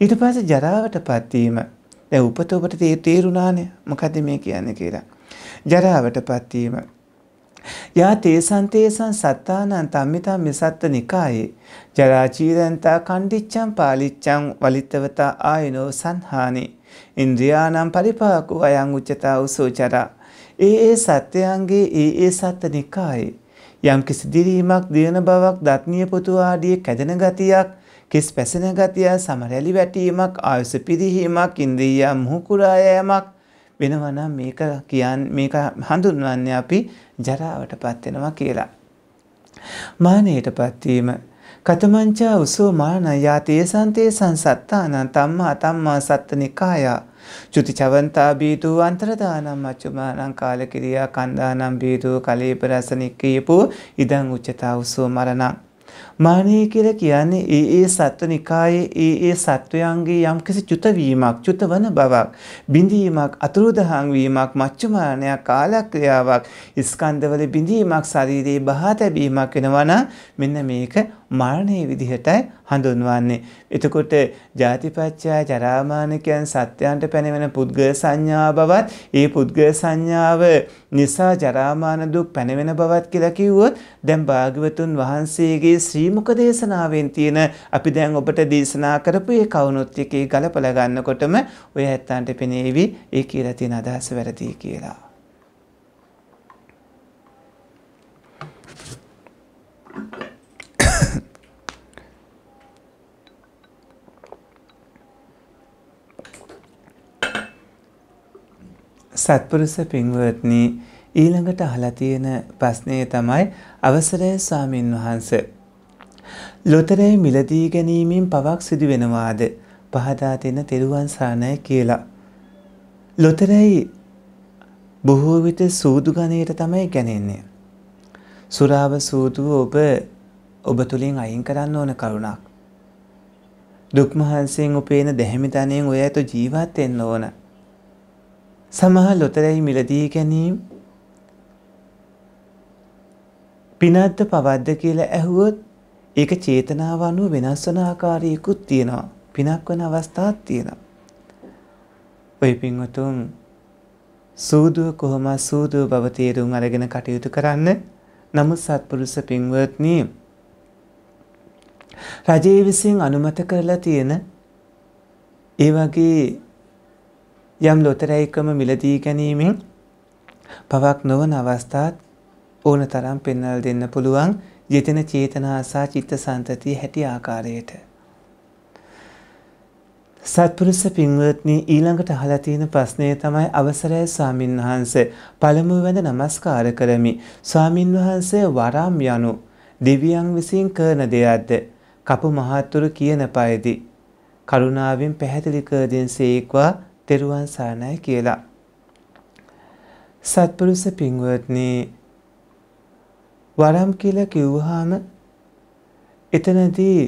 ඊට පස්සේ ජරාවට පත්වීම දැන් උපත ඔබට තේරුණානේ මොකද්ද මේ කියන්නේ කියලා. ජරාවටපත් වීම. යා තේසං තේසං සත්තානං තම්මිතා මෙසත්ත නිකායේ ජරා චීරන්තා කණ්ඩිච්ඡං පාලිච්ඡං වලිතවතා ආයනෝ සංහානේ ඉන්ද්‍රියානම් පරිපාකෝ අයං උච්චතා උසෝ ජරා ඒ ඒ සත්‍යයන්ගේ ඒ ඒ සත්ත නිකායේ යම් කිසි දිරීමක් දින බවක් දත්නිය පුතු ආදී කැදෙන ගතියක් කිස් පැසෙන ගතිය සමරැලි වැටීමක් ආයුස පිරිහීමක් ඉන්දීයා මුහුකුරායෑමක් වෙනවනම් මේක කියන් මේක හඳුන්වන්නේ අපි ජරාවට පත්වෙනවා කියලා. මානයට පත්වීම කතමංචා උසෝ මාන යාතේ සන්තේ සංසත්තානං තම්මා තම්මා සත්ත නිකායා චුති චවන්තා බීතු අන්තරදානම් මච්චුමානං කාලකිරියා කන්දානම් බීතු කලේපරස නික්කීපු ඉදං උච්චතා උසෝ මරණං මානය කියලා කියන්නේ ඒ ඒ සත්ව නිකායේ ඒ ඒ සත්වයන්ගේ යම්කිසි චුතවීමක් චුතවන බවක් බිඳීමක් අතුරුදහන් වීමක් මච්චමානයක් කාලක්‍රියාවක් ස්කන්ධවල බිඳීමක් ශරීරයේ බහා තැබීමක් වෙනවනම් මෙන්න මේක මරණයේ විදිහටයි හඳුන්වන්නේ. එතකොට ජාතිපච්චය ජරාමානකයන් සත්‍යයන්ට පැනවෙන පුද්ගල සංඥා බවත් ඒ පුද්ගල සංඥාව නිසා ජරාමාන දුක් පැනවෙන බවත් කියලා කිව්වොත් දැන් භාග්‍යවතුන් වහන්සේගේ ශ්‍රී ශ්‍රීමුක දේශනාවෙන් තියෙන අපි දැන් ඔබට දේශනා කරපු ඒ කවුණුත් එකේ ගලපලා ගන්නකොටම ඔය ඇත්තන්ට පෙනේවි ඒ කියලා තියෙන අදහස වැරදි කියලා. සත්පුරුෂ පින්වත්නි ඊළඟට අහලා තියෙන ප්‍රශ්නය තමයි අවසරය ස්වාමින් වහන්සේ ලොතරැයි මිලදී ගැනීමෙන් පවක් සිදු වෙනවාද පහදා දෙන තෙරුවන් සානය කියලා. ලොතරැයි බොහෝ විට සූදු ගණයට තමයි ගැනෙන්නේ. සුරාව සූදුව ඔබ ඔබ තුළින් අයින් කරන්න ඕන කරුණක්. දුක්මහන්සයෙන් උපේන දැහැමිතනයෙන් ඔය ඇතු ජීවත් එන්න ඕන. සමහ ලොතරැයි මිලදී ගැනීම් පිනත්ත පවද්ද කියලා ඇහුවොත් ඒක චේතනාව අනුව වෙනස් වන ආකාරයකුත් තියෙනවා. පිනක් වන අවස්ථාත් තියෙනවා. ඔය පින්වතුන් සූදුව කොහොම සූදුව බව තේරුම් අරගෙන කටයුතු කරන්න. නමුත් සත්පුරුෂ පින්වත්නි රජයේ විසින් අනුමත කරලා තියෙන ඒ වගේ යම් ලොතරැයිකම මිලදී ගැනීමෙන් පවක් නොවන අවස්ථාත් ඕන තරම් පෙන්වල් දෙන්න පුළුවන් යෙදෙන චේතනා සහ චිත්ත සන්තතිය හැටි ආකාරයට. සත්පුරුෂ පින්වත්නි ඊළඟට අහලා තියෙන ප්‍රශ්නය තමයි අවසරයි ස්වාමින් වහන්සේ පළමුව වැඳ නමස්කාර කරමි. ස්වාමින් වහන්සේ වරම් යනු දෙවියන් විසින් කරන දෙයක්ද? කපු මහත්තුරු කියන පරිදි කරුණාවෙන් පැහැදිලි කර දෙන්සේක්වා තෙරුවන් සරණයි කියලා. සත්පුරුෂ පින්වත්නි වරම් කියලා කිව්වහම එතනදී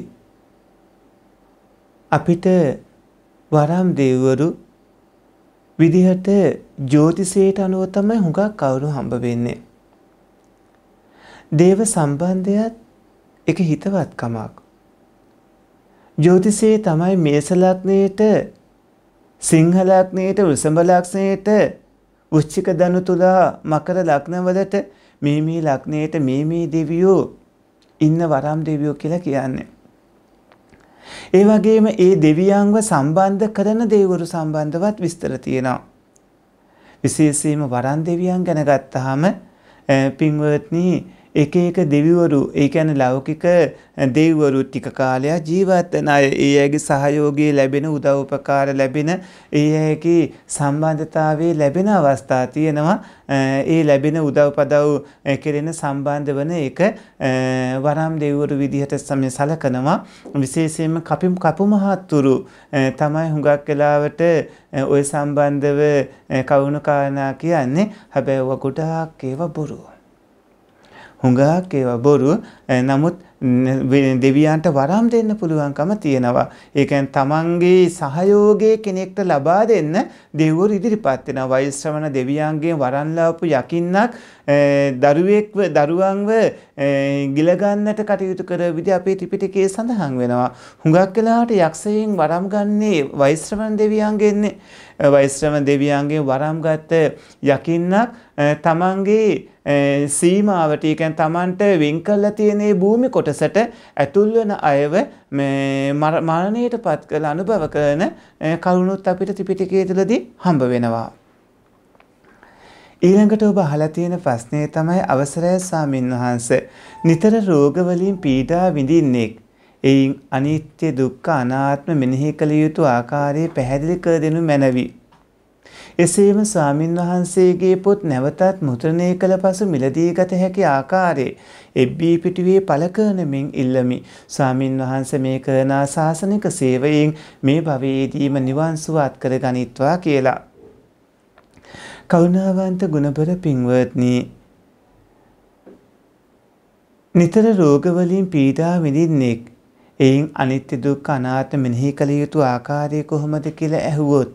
අපිට වරම් දෙව්වරු විදිහට ජ්‍යෝතිෂයට අනුව තමයි හුඟක් කවුරු හම්බ වෙන්නේ. දේව සම්බන්ධයත් එක හිතවත්කමක්. ජ්‍යෝතිෂයේ තමයි මේස ලග්නයේට සිංහ ලග්නයේට වෘෂභ ලග්නයේට වෘශ්චික ධනු තුලා මකර ලග්නවලට මේ මේ ලග්නයට මේ මේ දෙවියෝ ඉන්න වරම් දෙවියෝ කියලා කියන්නේ. ඒ වගේම ඒ දෙවියන්ව සම්බන්ධ කරන දේවරු සම්බන්ධවත් විස්තර තියෙනවා. විශේෂයෙන්ම වරන් දෙවියන් ගැන ගත්තාම පින්වත්නි එක එක දෙවිවරු ඒ කියන්නේ ලෞකික දෙවිවරු ටික කාලයක් ජීවත් වෙන අය ඒ අයගේ සහයෝගය ලැබෙන උදව් උපකාර ලැබෙන ඒ අයගේ සම්බන්ධතාවයේ ලැබෙන අවස්ථා තියෙනවා ඒ ලැබෙන උදව්පදව් කෙරෙන සම්බන්ධ වන එක වරම් දෙවිවරු විදිහට සමය සලකනවා විශේෂයෙන්ම කපිම් කපු මහත්තුරු තමයි හුඟක් වෙලාවට ওই සම්බන්ධව කවුණු කාරණා කියන්නේ හැබැයි ඔව ගොඩාක් ඒවා බොරුව හුඟක් ඒවා බොරු නමුත් දෙවියන්ට වරම් දෙන්න පුළුවන්කම තියෙනවා. ඒකෙන් තමන්ගේ සහයෝගයේ කෙනෙක්ට ලබා දෙන්න දෙවිවරු ඉදිරිපත් වෙනවා. වෛශ්‍රවණ දෙවියන්ගෙන් වරන් ලාපු යකින්නක් දරුවෙක්ව දරුවන්ව ගිලගන්නට කටයුතු කර විදි අපේ ත්‍රිපිටකයේ සඳහන් වෙනවා. හුඟක් වෙලාවට යක්ෂයන් වරම් ගන්නේ වෛශ්‍රවණ දෙවියන්ගෙන්නේ. වෛශ්‍රවණ දෙවියන්ගේ වරම් ගත්ත යකින්නක් තමන්ගේ සීමාවට කියන්නේ තමන්ට වින් කරලා තියෙන භූමි කොටසට ඇතුල් වෙන අයව මරණයට පත් කළ අනුභව කරන කරුණුත් අපිට ත්‍රිපිටකයේ තුලදී හම්බ වෙනවා. ඊළඟට ඔබ අහලා තියෙන ප්‍රශ්නේ තමයි අවසරය ස්වාමින් වහන්ස. නිතර රෝගවලින් පීඩා විඳින්නෙක්. එයින් අනිත්‍ය දුක්ඛ අනාත්ම මෙනෙහි කළ යුතු ආකාරය පැහැදිලි කර දෙනු මැනවි. එසේම ස්වාමින් වහන්සේගේ පොත් නැවතත් මුද්‍රණය කළ පසු මිලදී ගත හැකි ආකාරයේ එබ්බී පිටුවේ පළ කරනමින් ඉල්ලමි. ස්වාමින් වහන්සේ මේ කරන ආසාසනික සේවයෙන් මේ භවයේදීම නිවන් සුව අත්කර ගනිත්වා කියලා. කරුණාවන්ත ගුණපර පින්වත්නි නිතර රෝගවලින් පීඩා විඳින්නෙක් එයින් අනිත්‍ය දුක් අනාත්ම මෙනෙහි කළ යුතු ආකාරය කොහොමද කියලා ඇහුවොත්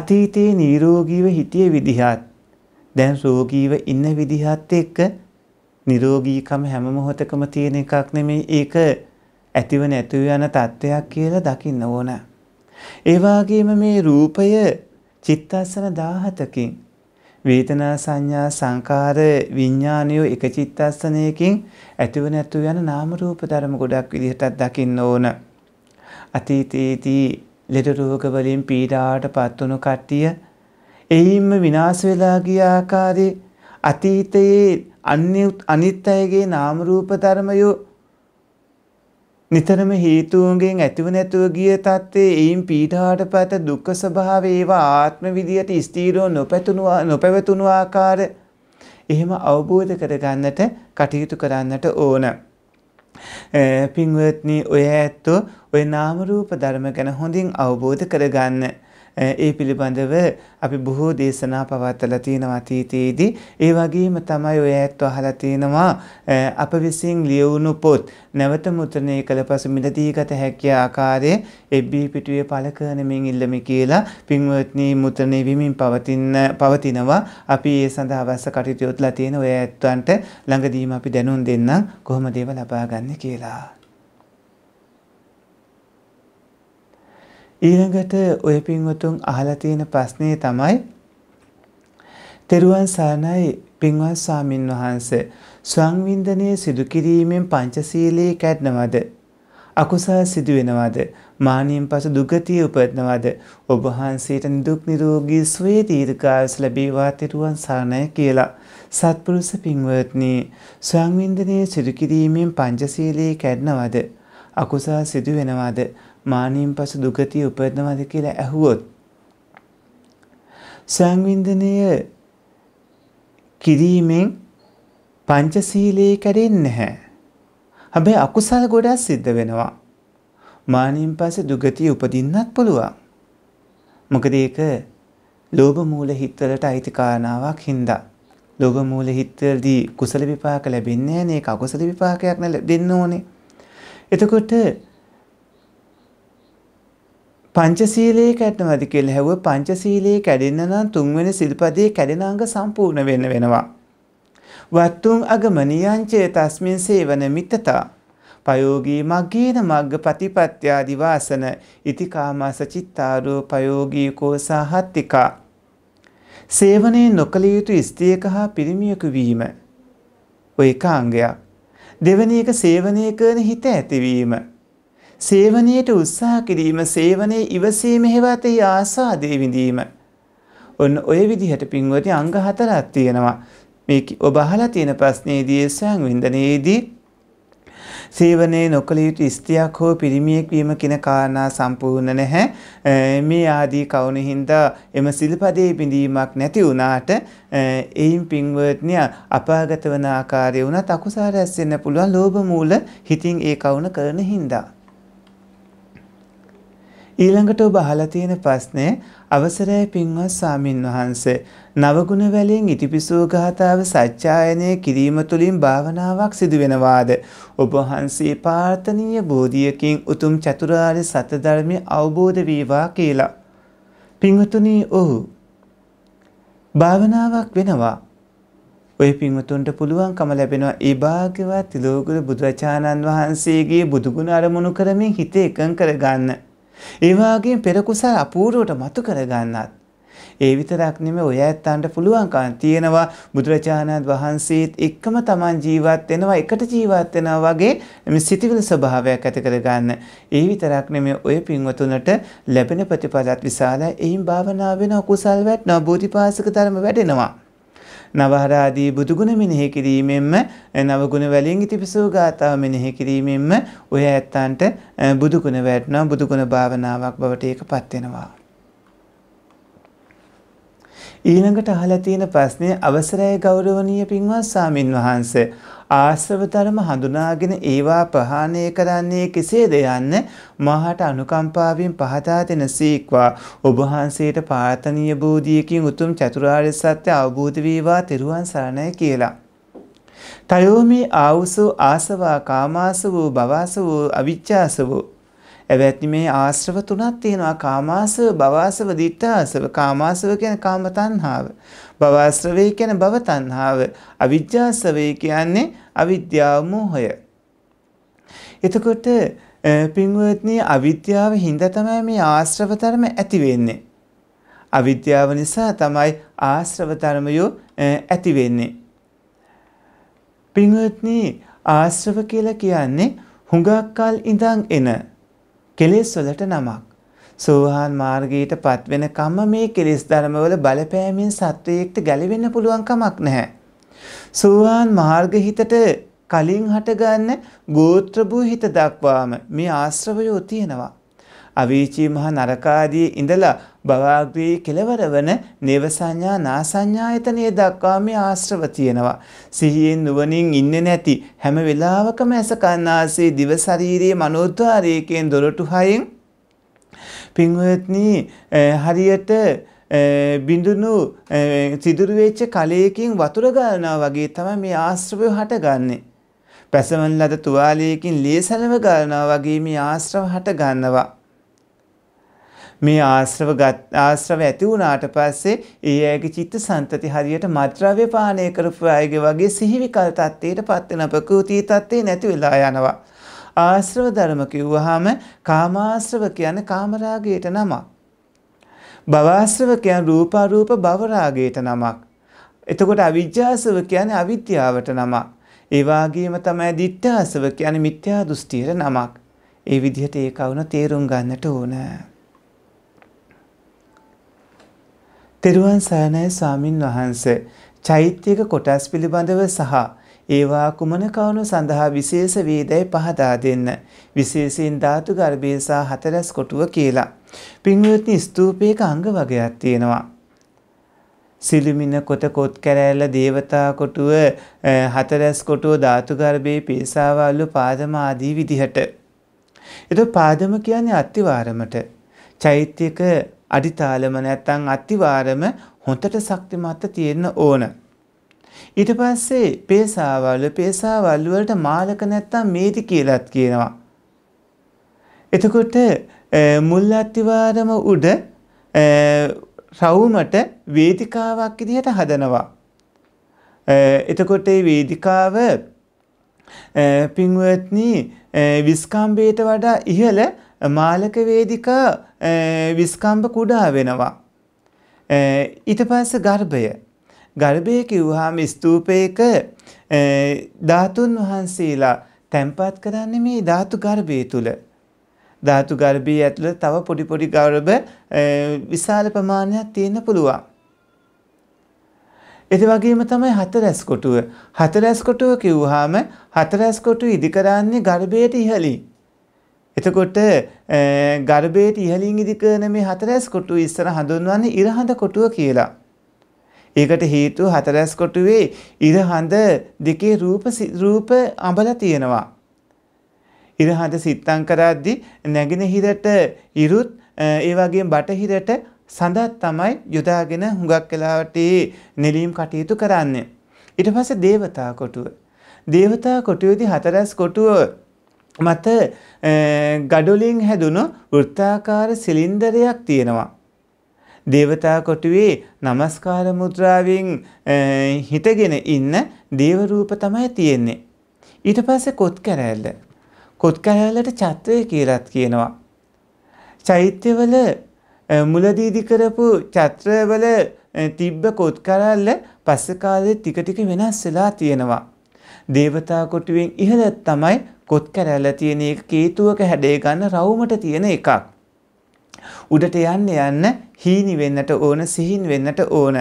අතීතයේ නිරෝගීව හිටිය විදිහත් දැන් රෝගීව ඉන්න විදිහත් එක්ක නිරෝගීකම හැම මොහොතකම තියෙන එකක් නෙමෙයි ඒක ඇතිව නැතිව යන තත්ත්වයක් කියලා දකින්න ඕන. ඒ වගේම මේ රූපය චිත්තාසන 17කින් වේදනා සංඥා සංකාර විඥානය එක චිත්තස්සනයකින් ඇතිව නැතුව යන නාම රූප ධර්ම ගොඩක් විදිහටත් දකින්න ඕන. අතීතයේදී ලෙඩ රෝග වලින් පීඩාවට පත්වුණු කට්ටිය එයින්ම විනාශ වෙලා ගිය ආකාරයේ අතීතයේ අනිත් අයගේ නාම රූප ධර්මයෝ නිතරම හේතුන්ගෙන් ඇතිව නැතුව ගිය තත්ත්වයේ එයින් පීඩාට පැත දුක්ඛ ස්වභාවය ඒවා ආත්ම විදියට ස්ථීරව නොපැතුණු නොපැවතුණු ආකාර එහෙම අවබෝධ කරගන්නට කටයුතු කරන්නට ඕන. පින්වත්නි ඔය ඇත්තෝ ඔය නාම රූප ධර්ම ගැන හොඳින් අවබෝධ කරගන්න. ඒ පිළිබඳව අපි බොහෝ දේශනා පවත්වලා තියෙනවා අතීතයේදී. ඒ වගේම තමයි ඔය ඇත්ත අහලා තියෙනවා අප විසින් ලියවුණු පොත් නැවත මුද්‍රණය කළ පසු මිලදී ගත හැකි ආකාරයේ FB පිටුවේ පළ කරනමින් ඉල්ලමි කියලා පින්වත්නි මුද්‍රණය වෙමින් පවතින පවතිනවා. අපි ඒ සඳහා අවශ්‍ය කටයුතු යොදලා තියෙන ඔය ඇත්තන්ට ළඟදීම අපි දැනුම් දෙන්නම් කොහොමද ඒවා ලබා ගන්න කියලා. ඊළඟට ඔය පින්වතුන් අහලා තියෙන ප්‍රශ්නේ තමයි තෙරුවන් සරණයි පින්වත් ස්වාමින් වහන්සේ සංවින්දනය සිදු කිරීමෙන් පංචශීලයේ කැඩනවද අකුසල් සිදු වෙනවද මානියෙන් පසු දුගතිය උපදනවද ඔබ වහන්සේට නිදුක් නිරෝගී සුවය දීර්ඝායුෂ ලැබේවා තෙරුවන් සරණයි කියලා සත්පුරුෂ පින්වත්නි සංවින්දනය සිදු කිරීමෙන් පංචශීලයේ කැඩනවද අකුසල් සිදු වෙනවද මානින් පසු දුගතිය උපදනවද කියලා ඇහුවොත් සංවින්දනය කිරීමෙන් පංචශීලයේ කැඩෙන්නේ නැහැ. හැබැයි අකුසල් ගොඩක් සිද්ධ වෙනවා. මානින් පස්සේ දුගතිය උපදින්නත් පුළුවන්. මොකද ඒක ලෝභ මූල හිත්වලට අයිති කාරණාවක් හින්දා. ලෝභ මූල හිත්වලදී කුසල විපාක ලැබෙන්නේ නැහැ නේ. ඒක අකුසල විපාකයක් නෙ දෙන්න ඕනේ. එතකොට පංචසීලයේ කැඩනවද කියලා හැවුව පංචසීලයේ කැඩෙන්න නම් තුන්වෙනි සිල්පදයේ කැඩෙන අංග සම්පූර්ණ වෙන්න වෙනවා. වත්තුන් අගමනියංචේ තස්මින් සේවන මිත්තතා. පයෝගී මග්ගේන මග්ග ප්‍රතිපත්‍යාදි වාසන ඉතිකාමාස චිත්තාරෝ පයෝගී කෝසහත්තිකා. සේවනයේ නොකළ යුතු ස්ත්‍රියක හා පිරිමියෙකු වීම. ඔය එක අංගයක්. දෙවැනි එක සේවනය කරන හිත ඇතිවීම. සේවනයට උත්සාහ කිරීම සේවනයේ ඉවසීම හෙවත් එහි ආසාදේ විඳීම. ඔන්න ඔය විදිහට පින්වති අංග හතරක් තියෙනවා. මේ ඔබ අහලා තියෙන ප්‍රශ්නයේදී සංවින්දනයේදී සේවනයේ නොකළ යුතු ස්ත්‍රියක් හෝ පිරිමියෙක් වීම කියන කාරණා සම්පූර්ණ නැහැ. මේ ආදී කවුණු හින්දා එම සිල්පදේ බිඳීමක් නැති වුණාට එයින් පින්වර්ත්නිය අපාගත වන ආකාරය වුණත් අකුසාරැස් වෙන්න පුළුවන් ලෝභ මූල හිතින් ඒ කවුණ කරන හින්දා. ඊළඟට ඔබ අහලා තියෙන ප්‍රශ්නය අවසරයි පින්වත් සාමින් වහන්සේ. නවගුණ වැලෙන් ඉතිපිසෝ ගාථාව සත්‍යායනය කිරීම තුළින් භාවනාවක් සිදුවෙනවාද. ඔබ වහන්සේ පාර්ථනීය බෝධියකින් උතුම් චතුරාර්ය සත්‍ය ධර්මය අවබෝධ වේවා කියලා. පින්වතුනි ඔහු භාවනාවක් වෙනවා. ඔය පින්වතුන්ට පුළුවන්කම ලැබෙනවා ඒ භාග්‍යවත් තිලෝකුල බුදුරජාණන් වහන්සේගේ බුදුගුණ අරමුණු කරමින් හිත එකඟ කරගන්න. ඒවාගේ පෙරකුසල් අපූරුවට මතු කරගන්නත්. ඒ විතරක් නෙමෙයි ඔය ඇත්තන්ට පුළුවන්කම් තියෙනවා බුදුරජාණන් වහන්සේත් එක්කම Taman ජීවත් වෙනවා එකට ජීවත් වෙනවා වගේ මේ සිතිවිලි ස්වභාවයක් ඇති කරගන්න. ඒ විතරක් නෙමෙයි ඔය පින්වතුන්ට ලැබෙන ප්‍රතිපදත් විශාලයි. එයින් භාවනාව වෙනවා කුසල් වැටෙනවා බෝධිපාසික ධර්ම වැඩෙනවා. නවහරාදී බුදුගුණ මෙනෙහි කිරීමෙන්ම නවගුණ වලින් ඉතිපිසූ ගාථාව මෙනෙහි කිරීමෙන්ම ඔය ඇත්තන්ට බුදුගුණ වැටනවා බුදුගුණ භාවනාවක් බවට ඒක පත් වෙනවා. ඊළඟට අහලා තියෙන ප්‍රශ්නේ අවසරය ගෞරවනීය පින්වත් සාමින් වහන්සේ ආශ්‍රව ධර්ම හඳුනාගෙන ඒවා ප්‍රහාණය කරන්නේ කෙසේද යන්න මාහට අනුකම්පාවෙන් පහදා දෙන සීක්වා ඔබ වහන්සේට පාර්ථනීය බෝධියකින් උතුම් චතුරාර්ය සත්‍ය අවබෝධ වේවා තෙරුවන් සරණයි කියලා තයෝමි ආවුසු ආසවා කාමාස වූ භවාස වූ අවිච්ඡාස වූ එවැත් මේ ආශ්‍රව තුනක් තියෙනවා කාමාශ්‍රව, භවආශ්‍රව, ditthාශ්‍රව. කාමාශ්‍රව කියන්නේ කාම තණ්හාව. භවආශ්‍රවය කියන්නේ භව තණ්හාව. අවිජ්ජාශ්‍රවය කියන්නේ අවිද්‍යාව මෝහය. එතකොට පින්වත්නි අවිද්‍යාව හින්දා තමයි මේ ආශ්‍රව ධර්ම ඇති වෙන්නේ. අවිද්‍යාව නිසා තමයි ආශ්‍රව ධර්මයෝ ඇති වෙන්නේ. පින්වත්නි ආශ්‍රව කියලා කියන්නේ හුඟක් කල් ඉඳන් එන කෙලෙස් වලට නමක්. සෝහාන් මාර්ගයට පත්වෙන කම්ම මේ කෙලෙස් ධර්මවල බලපෑමෙන් සත්වයෙක්ට ගැලවෙන්න පුළුවන් කමක් නැහැ. සෝහාන් මාර්ග හිතට කලින් හටගන්න ගෝත්‍රභූ හිත දක්වාම මේ ආශ්‍රවයෝ තියෙනවා. අවීචී මහා නරකාදී ඉඳලා භවග්‍රී කෙලවර වන නේවසඤ්ඤා නාසඤ්ඤායතනයේ දක්වා මේ ආශ්‍රව තියෙනවා. සිහියෙන් නුවණින් ඉන්නේ නැති හැම වෙලාවකම ඇස කන ආසේ දිව ශාරීරියේ මනෝද්වාරයේකෙන් දොරටු හයෙන් පින්වත්නි හරියට බිඳුණු සිදුරු වෙච්ච කලයකින් වතුර ගන්නවා වගේ තමයි මේ ආශ්‍රවය හටගන්නේ. පැසවන ලද තුවාලයකින් ලේ සැලව ගන්නවා වගේ මේ ආශ්‍රව හටගන්නවා. මේ ආශ්‍රව ආශ්‍රව ඇති වුණාට පස්සේ ඒ අයගේ චිත්ත සන්තති හරියට මද්‍රව්‍ය පානය කරපු අයගේ වගේ සිහිවිකල් තත්ත්වයට පත් වෙන ප්‍රකෘති තත්ත්වේ නැති වෙලා යනවා. ආශ්‍රව ධර්ම කිව්වහම කාමාශ්‍රව කියන්නේ කාමරාගයට නමක්. භවආශ්‍රව කියන්නේ රූපාරූප භවරාගයට නමක්. එතකොට අවිජ්ජාසව කියන්නේ අවිද්‍යාවට නමක්. ඒ වගේම තමයි ditthාසව කියන්නේ මිත්‍යා දෘෂ්ටියට නමක්. ඒ විදිහට ඒ කවුන තේරුම් ගන්නට ඕනේ. තෙරුවන් සරණයි ස්වාමින් වහන්ස චෛත්‍යක කොටස් පිළිබඳව සහ ඒවා කුමන කවුණු සඳහා විශේෂ වේදයි පහදා දෙන්න විශේෂයෙන් ධාතු ගර්භය සහ හතරස් කොටුව කියලා පින්වත්නි ස්තූපයක අංග වගයක් තියෙනවා සිළුමින කොට කොත් කැරෑල්ල දේවතා කොටුව හතරස් කොටුව ධාතු ගර්භයේ පේසාවල්ලු පාදම ආදී විදිහට එතකොට පාදම කියන්නේ අත්තිවාරමට චෛත්‍යක අඩිතාලම නැත්තං අතිවාරම හොඳට ශක්තිමත්ත තියෙන්න ඕන. ඊට පස්සේ පේසාවල්ල පේසාවල් වලට මාලක නැත්තම් මේති කියලත් කියනවා. එතකොට මුල් අතිවාරම උඩ රවුමට වේදිකාවක් ඉදිහට හදනවා. එතකොට ඒ වේදිකාව පින්වත්නි විස්කම්බේට වඩා ඉහළ මාලක වේදිකා විස්කම්භ කුඩා වෙනවා. ඊට පස්ස ගර්භය. ගර්භය කිව්හාම ස්තූපයක ධාතුන් වහන්සේලා තැන්පත් කරන්නේ මේ ධාතු ගර්භය තුළ. ධාතු ගර්භී ඇතුළ තව පොඩිපොඩි ගෞරභ විශාල ප්‍රමාණයක් තියෙන පුළුවන්. එති වගේම තමයි හතරැස් කොටුව. හතරැස් කොටුව කිව්හාම හතරැස් කොටු ඉදිකරන්නේ ගර්භයට ඉහලින්. එතකොට ගර්භයට ඉහලින් ඉදිකරන මේ හතරැස් කොටුව ඉස්සර හඳුන්වන්නේ ඉරහඳ කොටුව කියලා. ඒකට හේතුව හතරැස් කොටුවේ ඉරහඳ දෙකේ රූප රූප අඹල තියෙනවා. ඉරහඳ සිත්තම් කරද්දි නැගෙනහිරට ඉරුත් ඒ වගේම බටහිරට සඳත් තමයි යොදාගෙන හුඟක් වෙලාවට නෙලීම් කටයුතු කරන්නේ. ඊට පස්සේ දේවතා කොටුව. දේවතා කොටුවේදී හතරැස් කොටුව මත ගඩොලින් හැදුණු වෘත්තාකාර සිලින්දරයක් තියෙනවා. දේවතා කොටුවේ নমස්කාර මුද්‍රාවෙන් හිටගෙන ඉන්න දේව රූප තමයි තියෙන්නේ. ඊට පස්සේ කොත් කැරැල්ල. කොත් කැරැල්ලට චත්‍රය කියලාත් කියනවා. චෛත්‍යවල මුලදීදි කරපු චත්‍රවල තිබ්බ කොත් කරල්ල පස්ස කාලේ ටික ටික වෙනස් වෙලා තියෙනවා. දේවතා කොටුවෙන් ඉහළ තමයි කොත් කැරැල්ල තියෙන එක කේතුවක හැඩේ ගන්න රවුමට තියෙන එකක්. උඩට යන්න යන්න හීනි වෙන්නට ඕන සිහින් වෙන්නට ඕන.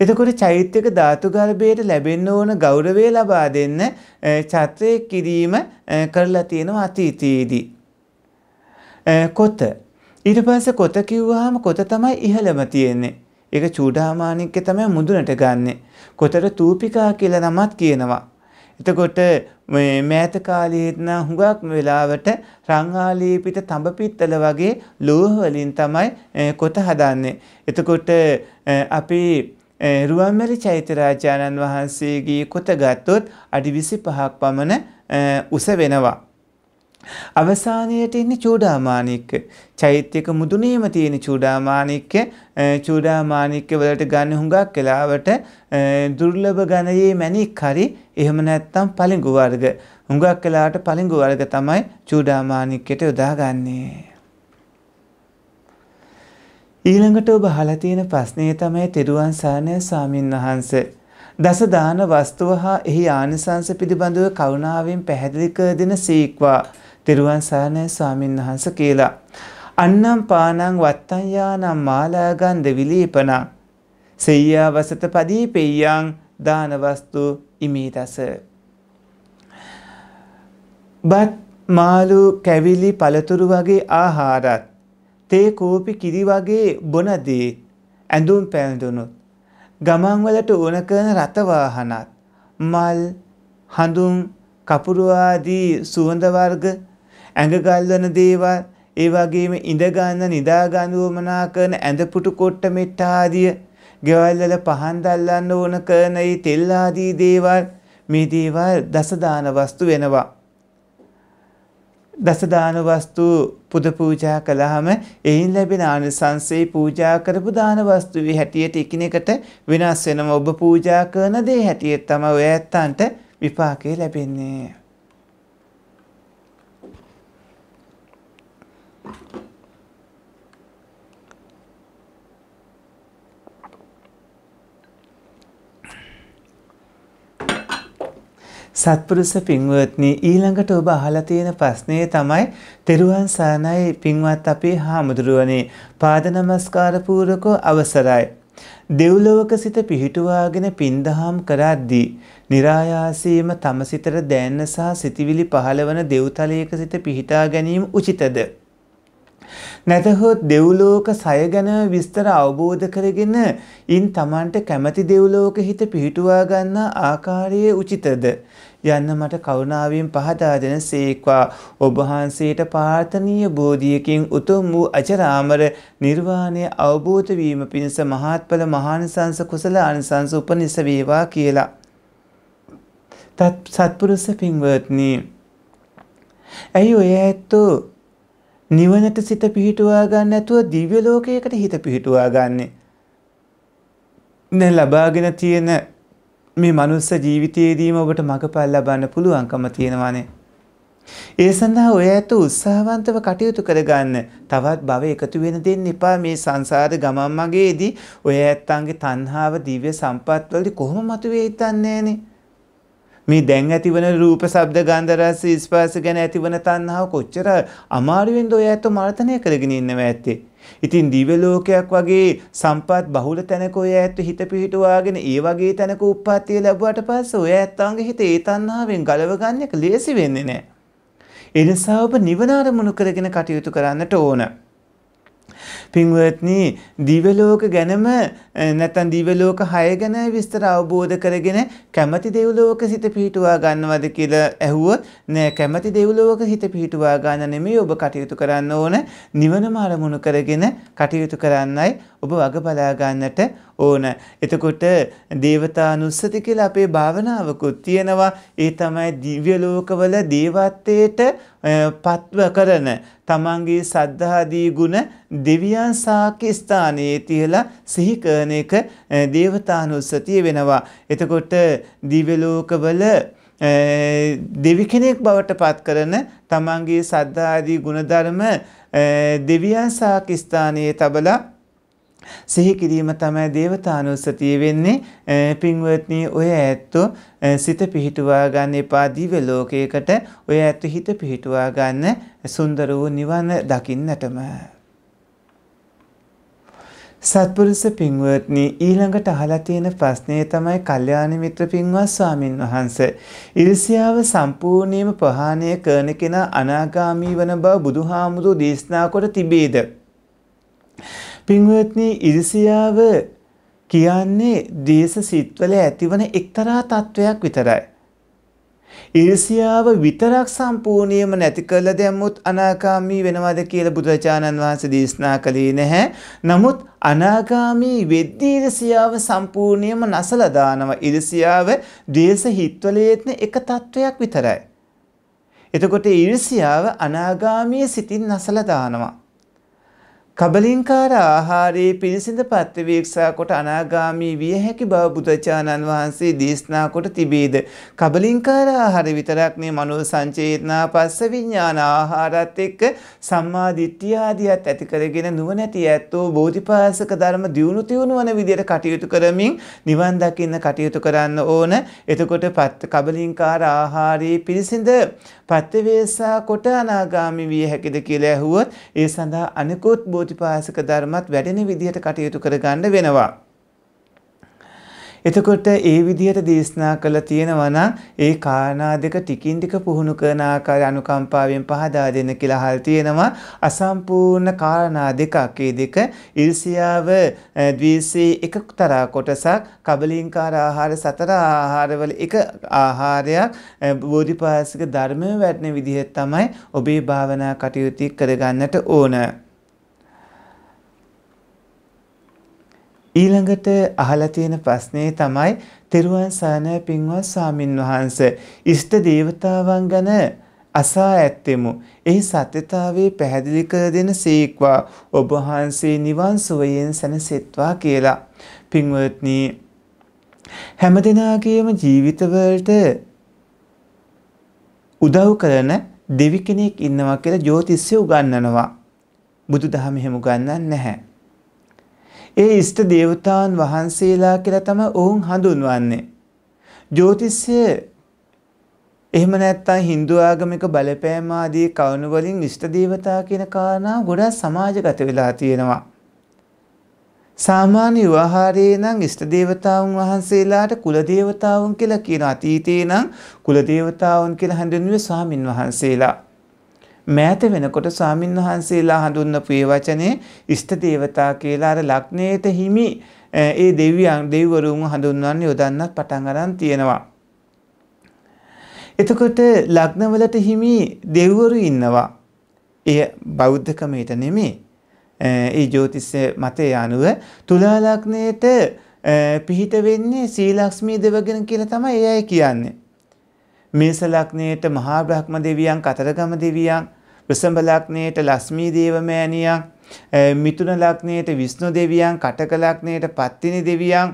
එතකොට චෛත්‍යක ධාතුගර්භයට ලැබෙන්න ඕන ගෞරවය ලබා දෙන්න චත්‍රය කිරීම කරලා තියෙනවා අතීතයේදී. කොත ඊට පස්සේ කොත කිව්වහම කොත තමයි ඉහළම තියෙන්නේ. ඒක චූඩාමාණික්ක තමයි මුදුනට ගන්නෙ. කොතර තූපිකා කියලා නමත් කියනවා. එතකොට මේ මෑත කාලයේත් නම් හුඟක් වෙලාවට රංආලීපිත තඹ පිත්තල වගේ ලෝහ වලින් තමයි කොත හදන්නේ. එතකොට අපි රුවන්මැලි චෛත්‍යරාජානන් වහන්සේගේ කොත ගත්තොත් අඩි 25ක් පමණ උස වෙනවා. අවසානයට ඉන්නේ චූඩාමාණික්ක. චෛත්‍යක මුදුනේම තියෙන චූඩාමාණික්ක චූඩාමාණික්ක වලට ගන්න හුඟක් වෙලාවට දුර්ලභ ගණයේ මැණික් හරි එහෙම නැත්තම් පලිඟු වර්ග. හුඟක් වෙලාට පලිඟු වර්ග තමයි චූඩාමාණික්කයට යොදාගන්නේ. ඊළඟට ඔබ අහලා තියෙන ප්‍රශ්නේ තමයි තෙරුවන් සරණයි ස්වාමින් වහන්සේ. දස දාන වස්තුව හා එහි ආනිසංස පිළිබඳව කරුණාවෙන් පැහැදිලි කර දෙන සීක්වා තෙරුවන් සරණයි ස්වාමින් වහන්සේ කියලා. අන්නම් පානං වත්තං යානම් මාලාගන්ධ විලීපණං සෙය්‍යා වසත පදී පෙය්‍යං දාන වස්තු ඉමීතස. බත් මාළු කැවිලි පළතුරු වගේ ආහාරත් තේ කෝපි කිරි වගේ බොනදී ඇඳුම් පැළඳුනුත් ගමන්වලට ඕන කරන රථවාහනත් මල් හඳුන් කපුරුවාදී සුවඳ වර්ග ඇඟගල්වන දේවල් ඒ වගේම ඉඳගන්න නිදාගන්න වමනා කරන ඇඳපුටු කොට්ට මෙට්ටාදිය ගෙවල්වල පහන් දල්ලන්න ඕන කරන ඒ තෙල් ආදී දේවල් මේ දේවල් දසදාන වස්තු වෙනවා. දසදාන වස්තු පුද පූජා කළාම එයින් ලැබෙන ආනිසංසයේ පූජා කරපු දාන වස්තුවේ හැටියට එකිනෙකට වෙනස් වෙනම ඔබ පූජා කරන දේ හැටියට තමයි ඔය ඇත්තන්ට විපාකේ ලැබෙන්නේ. සත්පුරුෂ පින්වත්නි ඊළඟට ඔබ අහලා තියෙන ප්‍රශ්නේ තමයි තෙරුවන් සරණයි පින්වත් අපේ හාමුදුරුවනේ පාද නමස්කාර පූර්වක අවසරයි දෙව්ලොවක සිට පිහිටුවාගෙන පින්දහම් කරද්දී નિરાයාසීම තම සිතට දැනන සහ සිතිවිලි පහළවන දෙව්තලයක සිට පිහිටා ගැනීම උචිතද නැතහොත් දෙව්ලෝක සය ගැන විස්තර අවබෝධ කරගෙන ඉන් Tamanට කැමැති දෙව්ලෝක හිත පිහිටුවා ගන්න ආකාරයේ උචිතද යන්න මට කරුණාවෙන් පහදා දෙන සේක්වා ඔබ වහන්සේට ප්‍රාර්ථනීය බෝධියකින් උතුම් වූ අචරාමර නිර්වාණය අවබෝධ වීම පිණිස මහත්ඵල මහානිසංස කුසල ආනිසංස උපනිස වේවා කියලා තත් සත්පුරුෂ පින්වත්නි ඇයි ඔය ඇත්තෝ නිවනට සිත පිහිටුවා ගන්න නැතුව දිව්‍ය ලෝකයකට හිත පිහිටුවා ගන්නෙ. දැන් ලබාගෙන තියෙන මේ මනුස්ස ජීවිතයේදීම ඔබට මඟපල් ලබන්න පුළුවන්කම තියෙනවානේ. ඒ සඳහා ඔය ඇත උත්සාහවන්තව කටයුතු කරගන්න තවත් භව එකතු වෙන දෙන්න එපා මේ සංසාර ගමන් මගේදී ඔය ඇත්තන්ගේ තණ්හාව දිව්‍ය සම්පත්වලදී කොහොම මතුවේ හිතන්නේ නෑනේ. මේ දැන් ඇතිවන රූප, ශබ්ද, ගන්ධ, රස, ස්පර්ශ ගැන ඇතිවන තණ්හාව කොච්චර අමාරුවෙන්ද ඔය ඇත්ත මර්ධනය කරගෙන ඉන්නව ඇත්තේ. ඉතින් දිව්‍ය ලෝකයක් වගේ සම්පත් බහුල තැනක ඔය ඇත්ත හිත පිහිටුවාගෙන ඒ වගේ තැනක උප්පත්තිය ලැබුවට පස්සේ ඔය ඇත්තන්ගේ හිත ඒ තණ්හාවෙන් ගලව ගන්න එක ලේසි වෙන්නේ නැහැ. එනිසා ඔබ නිවන අරමුණු කරගෙන කටයුතු කරන්නට ඕන. පින්වත්නි දිවලෝක ගැනම නැත්නම් දිවලෝක 6 ගැන විස්තර අවබෝධ කරගෙන කැමැති දෙව්ලෝක සිත පිහිටුවා ගන්නවද කියලා ඇහුවොත් නෑ කැමැති දෙව්ලෝක හිත පිහිටුවා ගන්න නෙමෙයි ඔබ කටයුතු කරන්න ඕන නිවනම අරමුණු කරගෙන කටයුතු කරන්නයි ඔබ වග බලා ගන්නට ඕන. එතකොට දේවතානුස්සති කියලා අපේ භාවනාවකුත් තියෙනවා. ඒ තමයි දිව්‍ය ලෝකවල දේවත්වයට පත්ව කරන තමන්ගේ සද්ධාදී ගුණ දෙවියන් සාක්‍ය ස්ථානයේ තියලා සිහි කරන එක දේවතානුස්සතිය වෙනවා. එතකොට දිව්‍ය ලෝකවල දෙවි කෙනෙක් බවට පත් කරන තමන්ගේ සද්ධාදී ගුණධර්ම දෙවියන් සාක්‍ය ස්ථානයේ තබලා සිහි කිරීම තමයි දේවතානුස්සතිය වෙන්නේ පින්වත්නි ඔය ඇත්තෝ සිත පිහිටුවා ගන්න එපා දිව්‍ය ලෝකයකට ඔය ඇත්තෝ හිත පිහිටුවා ගන්න සුන්දර වූ නිවන දකින්නටම සත්පුරුෂ පින්වත්නි ඊළඟට අහලා තියෙන ප්‍රශ්නේ තමයි කල්යාණ මිත්‍ර පින්වත් ස්වාමින් වහන්සේ ඉරිසියාව සම්පූර්ණයෙන්ම ප්‍රහාණය කරන කෙනා අනාගාමී වන බව බුදුහාමුදුරෝ දේශනා කොට තිබේද පින්වත්නි ඉරිසියාව කියන්නේ දේශ සිත්වල ඇතිවන එක්තරා තත්ත්වයක් විතරයි. ඉරිසියාව විතරක් සම්පූර්ණියම නැති කළ දැම්මුත් අනාගාමී වෙනවද කියලා බුදුරජාණන් වහන්සේ දේශනා කළේ නැහැ. නමුත් අනාගාමී වෙද්දී ඉරිසියාව සම්පූර්ණියම නැසලා දානවා. ඉරිසියාව ද්වේෂ හිත්වලයේත්න එක තත්වයක් විතරයි. එතකොට ඉරිසියාව අනාගාමී සිතින් නැසලා දානවා. කබලින්කාර ආහාරයේ පිළිසිඳ පත්වීක්ෂා කොට අනාගාමී විය හැකි බව බුදුචානන් වහන්සේ දේශනා කොට තිබේද. කබලින්කාර ආහාර විතරක් මේ මනෝ සංචේතනා පස්ස විඥාන ආහාරත් එක්ක සම්මා දිට්ඨිය ආදියත් ඇති කරගෙන නුවණැති ඇත්තෝ බෝධිපාසක ධර්ම දියුණු තියුණු වන විදියට කටයුතු කරමින් නිවන් දකින්න කටයුතු කරන්න ඕන. එතකොට කබලින්කාර ආහාරයේ පිළිසිඳ පත්‍යවේසා කොට අනාගාමි විය හැකිද කියලා ඇහුවොත් ඒ සඳහා අනිකුත් බෝධිපාසක ධර්මත් වැඩෙන විදිහට කටයුතු කරගන්න වෙනවා. එතකොට ඒ විදිහට දේශනා කළ තියෙනවා නම් ඒ කාරණා දෙක ටිකින් ටික පුහුණු කරන ආකාරය අනුකම්පාවෙන් පහදා දෙන්න කියලා අහල් තියෙනවා. අසම්පූර්ණ කාරණා දෙකක්. ඒ දෙක ඊර්ෂියාව ද්වේෂයේ එකතරා කොටසක්, කබලින්කාර ආහාර සතර ආහාරවල එක ආහාරයක් බෝධිපාසික ධර්මයේ වැටෙන විදිහ තමයි ඔබේ භාවනා කටයුතු කරගන්නට ඕන. ඊළඟට අහලා තියෙන ප්‍රශ්නේ තමයි තෙරුවන් සරණයි පින්වත් ස්වාමින් වහන්ස. ඉෂ්ට දේවතාවන් ගැන අසා ඇත්තෙමු. එහි සත්‍යතාවේ පැහැදිලි කර දෙන සීක්වා ඔබ වහන්සේ නිවන් සුවයෙන් සැනසෙත්වා කියලා. පින්වත්නි හැමදෙනාගේම ජීවිතවලට උදව් කරන දෙවි කෙනෙක් ඉන්නවා කියලා ජ්‍යොතිෂය උගන්වනවා. බුදුදහම එහෙම උගන්වන්නේ නැහැ. ඒ ඉෂ්ට දේවතාවන් වහන්සේලා කියලා තමයි ඔවුන් හඳුන්වන්නේ. ජ්‍යොතිෂය එහෙම නැත්නම් Hindu ආගමික බලපෑම ආදී කවුණු වලින් ඉෂ්ට දේවතා කියන කාරණා ගොඩාක් සමාජගත වෙලා තියෙනවා. සාමාන්‍ය ව්‍යවහාරයේ නම් ඉෂ්ට දේවතාවුන් වහන්සේලාට කුල දේවතාවුන් කියලා කියන අතීතේ නම් කුල දේවතාවුන් කියලා හඳුන්වුවේ ස්වාමින් වහන්සේලා. මෑත වෙනකොට ස්වාමින් වහන්සේලා හඳුන්වපු ඒ වචනේ ඉෂ්ට දේවතා කියලා අර ලග්නයේත හිමි ඒ දෙවියන් දෙවිවරුන් හඳුන්වන්න යොදන්නත් පටන් ගන්න තියෙනවා. එතකොට ලග්නවලට හිමි දෙවිවරු ඉන්නවා. එය බෞද්ධකමයට නෙමෙයි. ඒ ජ්‍යොතිෂ මතය අනුව තුලා ලග්නයේත පිහිට වෙන්නේ සීලක්ෂ්මී දෙවගෙන කියලා තමයි ඒ අය කියන්නේ. මේස ලග්නයට මහා බ්‍රහ්ම දෙවියන් කතරගම දෙවියන් වෘෂභ ලග්නයට ලක්ෂ්මී දේවමෑණියන් මිථුන ලග්නයට විෂ්ණු දෙවියන් කටක ලග්නයට පත්තිනි දෙවියන්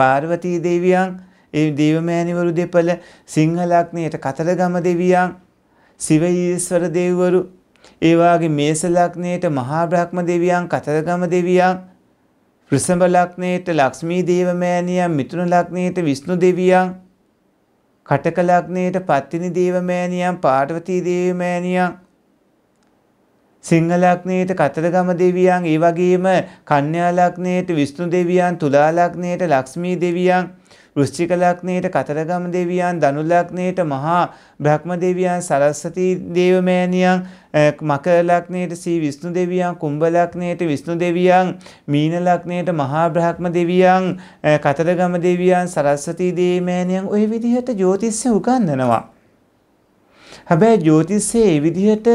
පාර්වතී දෙවියන් ඒ දේවමෑණිවරු දෙපළ සිංහ ලග්නයට කතරගම දෙවියන් සිව ඊශ්වර දෙවිවරු ඒ වාගේ මේස ලග්නයට මහා බ්‍රහ්ම දෙවියන් කතරගම දෙවියන් වෘෂභ ලග්නයට ලක්ෂ්මී දේවමෑණියන් මිථුන ලග්නයට විෂ්ණු දෙවියන් කටකලග්නයට පත්තිනි දේවමෑණියන් පාර්වතී දේවමෑණියන් සිංහලක්නයට කතරගම දෙවියන් ඒ වගේම කන්‍යාලක්නයට විස්්ණු දෙවියන් තුලාලක්නයට ලක්ෂ්මී දෙවියන් වෘෂ්චික ලග්නයට කතරගම දෙවියන් ධනු ලග්නයට මහා බ්‍රහ්ම දෙවියන් සරස්වති දේවමෑණියන් මකර ලග්නයට සී විෂ්ණු දෙවියන් කුම්භ ලග්නයට විෂ්ණු දෙවියන් මීන ලග්නයට මහා බ්‍රහ්ම දෙවියන් කතරගම දෙවියන් සරස්වති දේවමෑණියන් ওই විදිහට ජ්‍යොතිෂය උගන්වනවා හැබැයි ජ්‍යොතිෂයේ ඒ විදිහට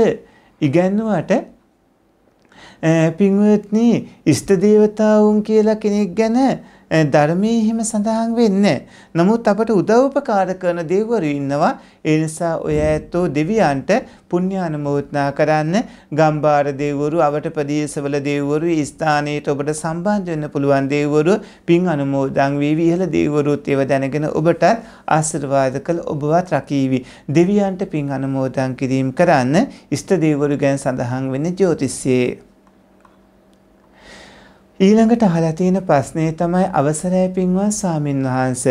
ඉගැන්නුවට පින්වත්නි ඉෂ්ට දේවතාවුන් කියලා කෙනෙක් ගැන ධර්මයේ හිම සඳහන් වෙන්නේ නමුත් අපට උදව්පකාර කරන දෙවිවරු ඉන්නවා. ඒ නිසා ඔය ඇත්තෝ දෙවියන්ට පුණ්‍ය අනුමෝදනා කරන්න ගම්බාර දෙවිවරු, අවට ප්‍රදේශවල දෙවිවරු, ස්ථානයේට ඔබට සම්බන්ධ වෙන්න පුළුවන් දෙවිවරු පින් අනුමෝදන් වේවි. ඉහළ දෙවිවරුත් ඒව දැනගෙන ඔබට ආශිර්වාද කළ ඔබවත් රකීවි. දෙවියන්ට පින් අනුමෝදන් කිරීම කරන්න ඉෂ්ට දෙවිවරු ගැන සඳහන් වෙන්නේ ජ්‍යොතිෂයේ ඊළඟට අහලා තියෙන ප්‍රශ්නේ තමයි අවසරයි පින්වත් සාමින් වහන්ස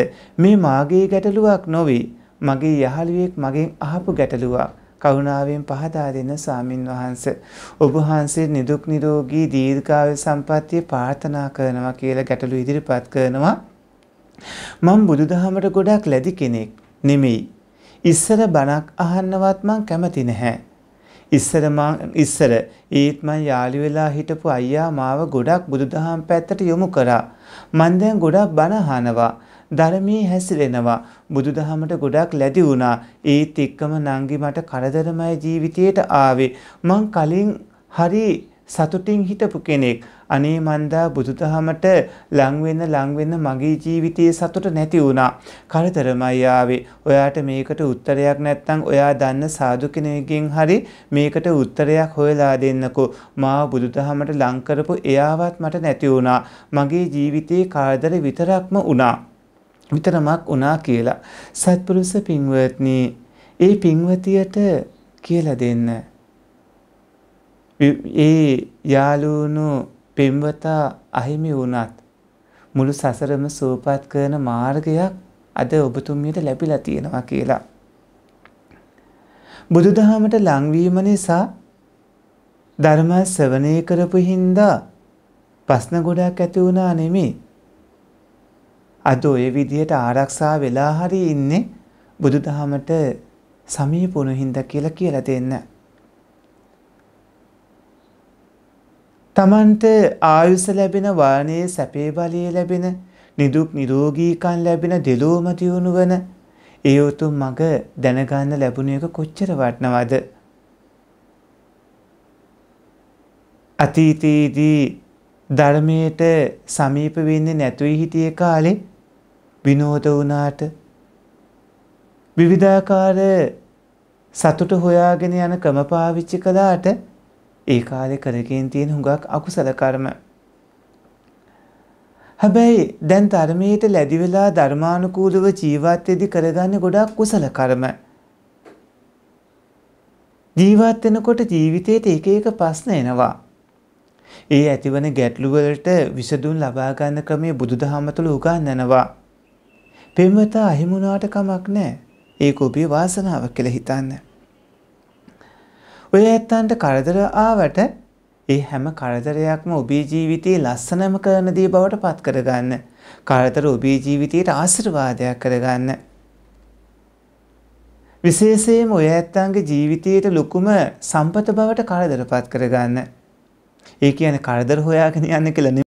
මේ මාගේ ගැටලුවක් නොවේ මගේ යහළුවෙක් මගෙන් අහපු ගැටලුවක් කරුණාවෙන් පහදා දෙන සාමින් වහන්ස ඔබ වහන්සේ නිදුක් නිරෝගී දීර්ඝායු සම්පන්නිය ප්‍රාර්ථනා කරනවා කියලා ගැටලු ඉදිරිපත් කරනවා මම බුදුදහමට ගොඩක් ලැබි කෙනෙක් නෙමෙයි ඉස්සර බණක් අහන්නවත් මං කැමති නැහැ ඉස්සර ඉස්සර ඒත් මං යාළු වෙලා හිටපු අයියා මාව ගොඩක් බුදුදහම් පැත්තට යොමු කරා. මං දැන් ගොඩක් බණ අහනවා. ධර්මයේ හැසිරෙනවා. බුදුදහමට ගොඩක් ලැබි වුණා. ඒත් එක්කම නංගි මට කරදරමය ජීවිතයට ආවේ. මං කලින් හරි සතුටින් හිටපු කෙනෙක්. අනේ මන්දා බුදුදහමට ලංවෙන්න ලංවෙන්න මගේ ජීවිතයේ සතුට නැති වුණා. කරතරමයි ආවේ. ඔයාට මේකට උත්තරයක් නැත්නම් ඔයා දන්න සාදු කෙනෙකුගෙන් හරි මේකට උත්තරයක් හොයලා දෙන්නකෝ. මා බුදුදහමට ලං කරපු එයාවත් මට නැති වුණා. මගේ ජීවිතයේ කාදර විතරක්ම වුණා. විතරමක් වුණා කියලා. සත්පුරුෂ පින්වත්නි, ඒ පින්වතියට කියලා දෙන්න. ඒ යාළුවනෝ පෙම්වතා අහිමි වුණත් මුළු සසරම සූපත් කරන මාර්ගයක් අද ඔබතුමියට ලැබිලා තියෙනවා කියලා. බුදුදහමට ලංවීම නිසා ධර්ම ශ්‍රවණය කරපු හින්දා ප්‍රශ්න ගොඩක් ඇති වුණා නෙමෙයි. අද ඔය විදිහට ආරක්ෂා වෙලා හරි ඉන්නේ බුදුදහමට සමීප වුණු හින්දා කියලා කියලා දෙන්නේ. තමන්ට ආයුස ලැබෙන වානයේ සැපේ බලය ලැබෙන නිදුක් නිරෝගීකන් ලැබෙන දෙලෝම දියුණු වන ඒ උතුම් මඟ දැනගන්න ලැබුණ එක කොච්චර වටනවද අතීතයේදී ධර්මයට සමීප වෙන්නේ නැතුයි හිටිය කාලේ විනෝද වුණාට විවිධාකාර සතුට හොයාගෙන යන ක්‍රම පාවිච්චි කළාට ඒ කාලෙ කරගෙන් තියෙන හුඟක් අකුසල කර්ම. හැබැයි දැන් ධර්මයට ලැදිවෙලා ධර්මානුකූලව ජීවත්වෙදි කරගන්න ගොඩක් කුසල කර්ම. ජීවත් වෙනකොට ජීවිතේට එක එක ප්‍රශ්න එනවා. ඒ ඇතිවන ගැටලුවලට විසඳුම් ලබා ගන්න ක්‍රමය බුදුදහම තුළ උගන්වනවා. පෙම්වතා අහිමුණාට කමක් නැහැ. ඒක ඔබේ වාසනාව කියලා හිතන්නේ. ඔය ඇත්තන්ට කරදර ආවට ඒ හැම කරදරයක්ම ඔබේ ජීවිතයේ ලස්සනම කරන දේ බවට පත් කරගන්න. කරදර ඔබේ ජීවිතයට ආශිර්වාදයක් කරගන්න. විශේෂයෙන්ම ඔය ඇත්තන්ගේ ජීවිතයට ලොකුම සම්පත බවට කරදරපත් කරගන්න. ඒ කියන්නේ කරදර හොයාගෙන යන්න කියලා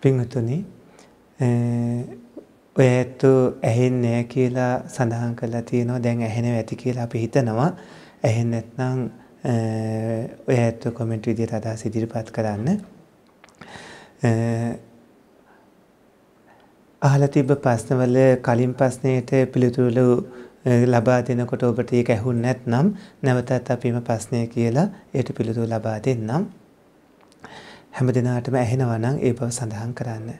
පින්වතුනි ඔය ඇත්තු ඇහෙන්නේ කියලා සඳහන් කරලා තියෙනවා දැන් ඇහෙනව ඇති කියලා අපි හිතනවා ඇහෙන්නේ නැත්නම් ඔය ඇත්තු කොමෙන්ට් විදියට අදහස් ඉදිරිපත් කරන්න අහලා තිබ්බ ප්‍රශ්නවල කලින් ප්‍රශ්නයට පිළිතුරු ලබා දෙනකොට ඔබට ඒක ඇහුන්නේ නැත්නම් නැවතත් අපිම ප්‍රශ්නය කියලා ඒට පිළිතුරු ලබා දෙන්නම්. හැම දිනාටම ඇහෙනවා නම් ඒ බව සඳහන් කරන්න.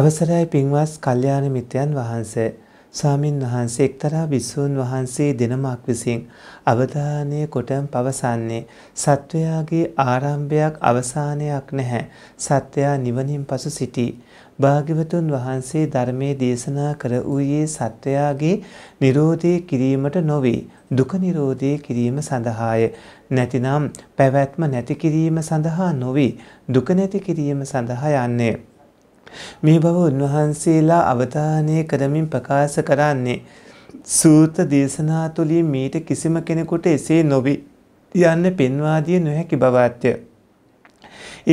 අවසරයි පින්වත් කල්යාණ මිත්‍යයන් වහන්සේ ස්වාමින් වහන්සේ එක්තරා භික්ෂූන් වහන්සේ දෙනමක් විසින් අවධානය කොටම් පවසන්නේ සත්වයාගේ ආරම්භයක් අවසානයක් නැහැ සත්වයා නිවනින් පසු සිටී භාග්‍යවතුන් වහන්සේ ධර්මයේ දේශනා කර වූයේ සත්වයාගේ නිරෝධය කිරීමට නොවේ දුක නිරෝධය කිරීම සඳහාය නැතිනම් පැවැත්ම නැති කිරීම සඳහා නොවේ දුක නැති කිරීම සඳහා යන්නේ මේ බව උන්වහන්සේලා අවධානය කරමින් ප්‍රකාශ කරන්නේ සූත දේශනා තුළින් මීට කිසිම කෙනෙකුට එසේ නොවි යන්න පෙන්වා දිය නොහැකි බවත්ය.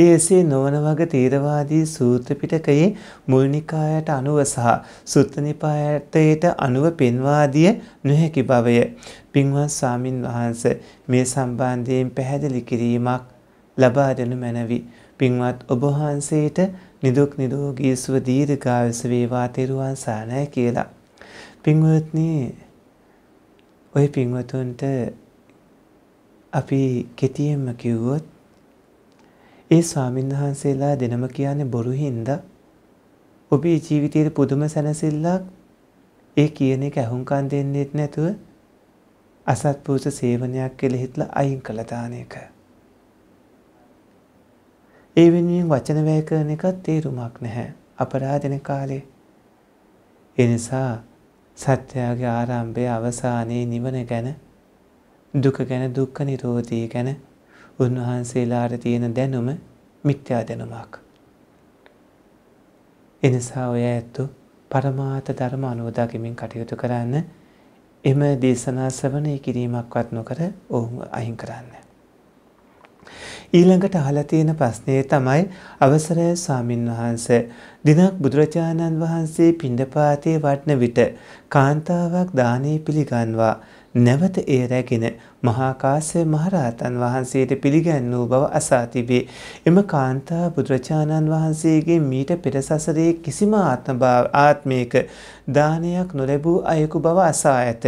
ඒ එසේ නොවන වග තේරවාදී සූත්‍ර පිටකයේ මුල්නිකායට අනුව සහ සුත්තනිපායතයට අනුව පෙන්වා දිය නොහැකි බවය. පින්වත් ස්වාමින් වහන්සේ මේ සම්බන්ධයෙන් පැහැදිලි කිරීමක් ලබා දෙනු මැනවි. පින්වත් ඔබ වහන්සේට නිදුක් නිරෝගී සුව දීර්ඝායුෂ වේවා තෙරුවන් සරණයි කියලා. පින්වත්නි ඔය පින්වතුන්ට අපි කෙටියෙන්ම කිව්වොත් ඒ ස්වාමීන් වහන්සේලා දෙනම කියන්නේ බොරු හින්දා ඔබේ ජීවිතයේ පුදුම සැනසෙල්ලක් ඒ කියන එක අහුම්කන් දෙන්නෙත් නැතුව අසත්පුරුෂ සේවනයක් කියලා හිතලා අයින් කළා දාන එක. ඒ වෙනුවෙන් වචන වැය කරන එකත් තේරුමක් නැහැ. අපරාධන කාලේ. ඒ නිසා සත්‍යයේ ආරම්භය අවසානයේ නිවන ගැන දුක ගැන දුක්ඛ නිරෝධය ගැන උන්වහන්සේලාට තියෙන දැනුම මිත්‍යා දැනුමක්. එනිසා ඔය ඇත්තු පරමාත ධර්ම අනුවදකිමින් කටයුතු කරන්න එම දේශනා ශ්‍රවණය කිරීමක්වත් නොකර ඔවුන් අහිං කරන්න. ඊළඟට අහලා තියෙන ප්‍රශ්නේ තමයි අවසරය ස්වාමින් වහන්සේ දිනක් බුදුරජාණන් වහන්සේ පිණ්ඩපාතේ වටන විට කාන්තාවක් දානේ පිළිගන්වා නැවත ඒ රැගෙන මහාකාශ්‍ය මහරහතන් වහන්සේට පිළිගැන්වූ බව අසා තිබේ. එම කාන්තා බුදුරජාණන් වහන්සේගේ මීට පෙර සසරේ කිසිම ආත්මයක දානයක් නොලැබූ අයෙකු බව අසා ඇත.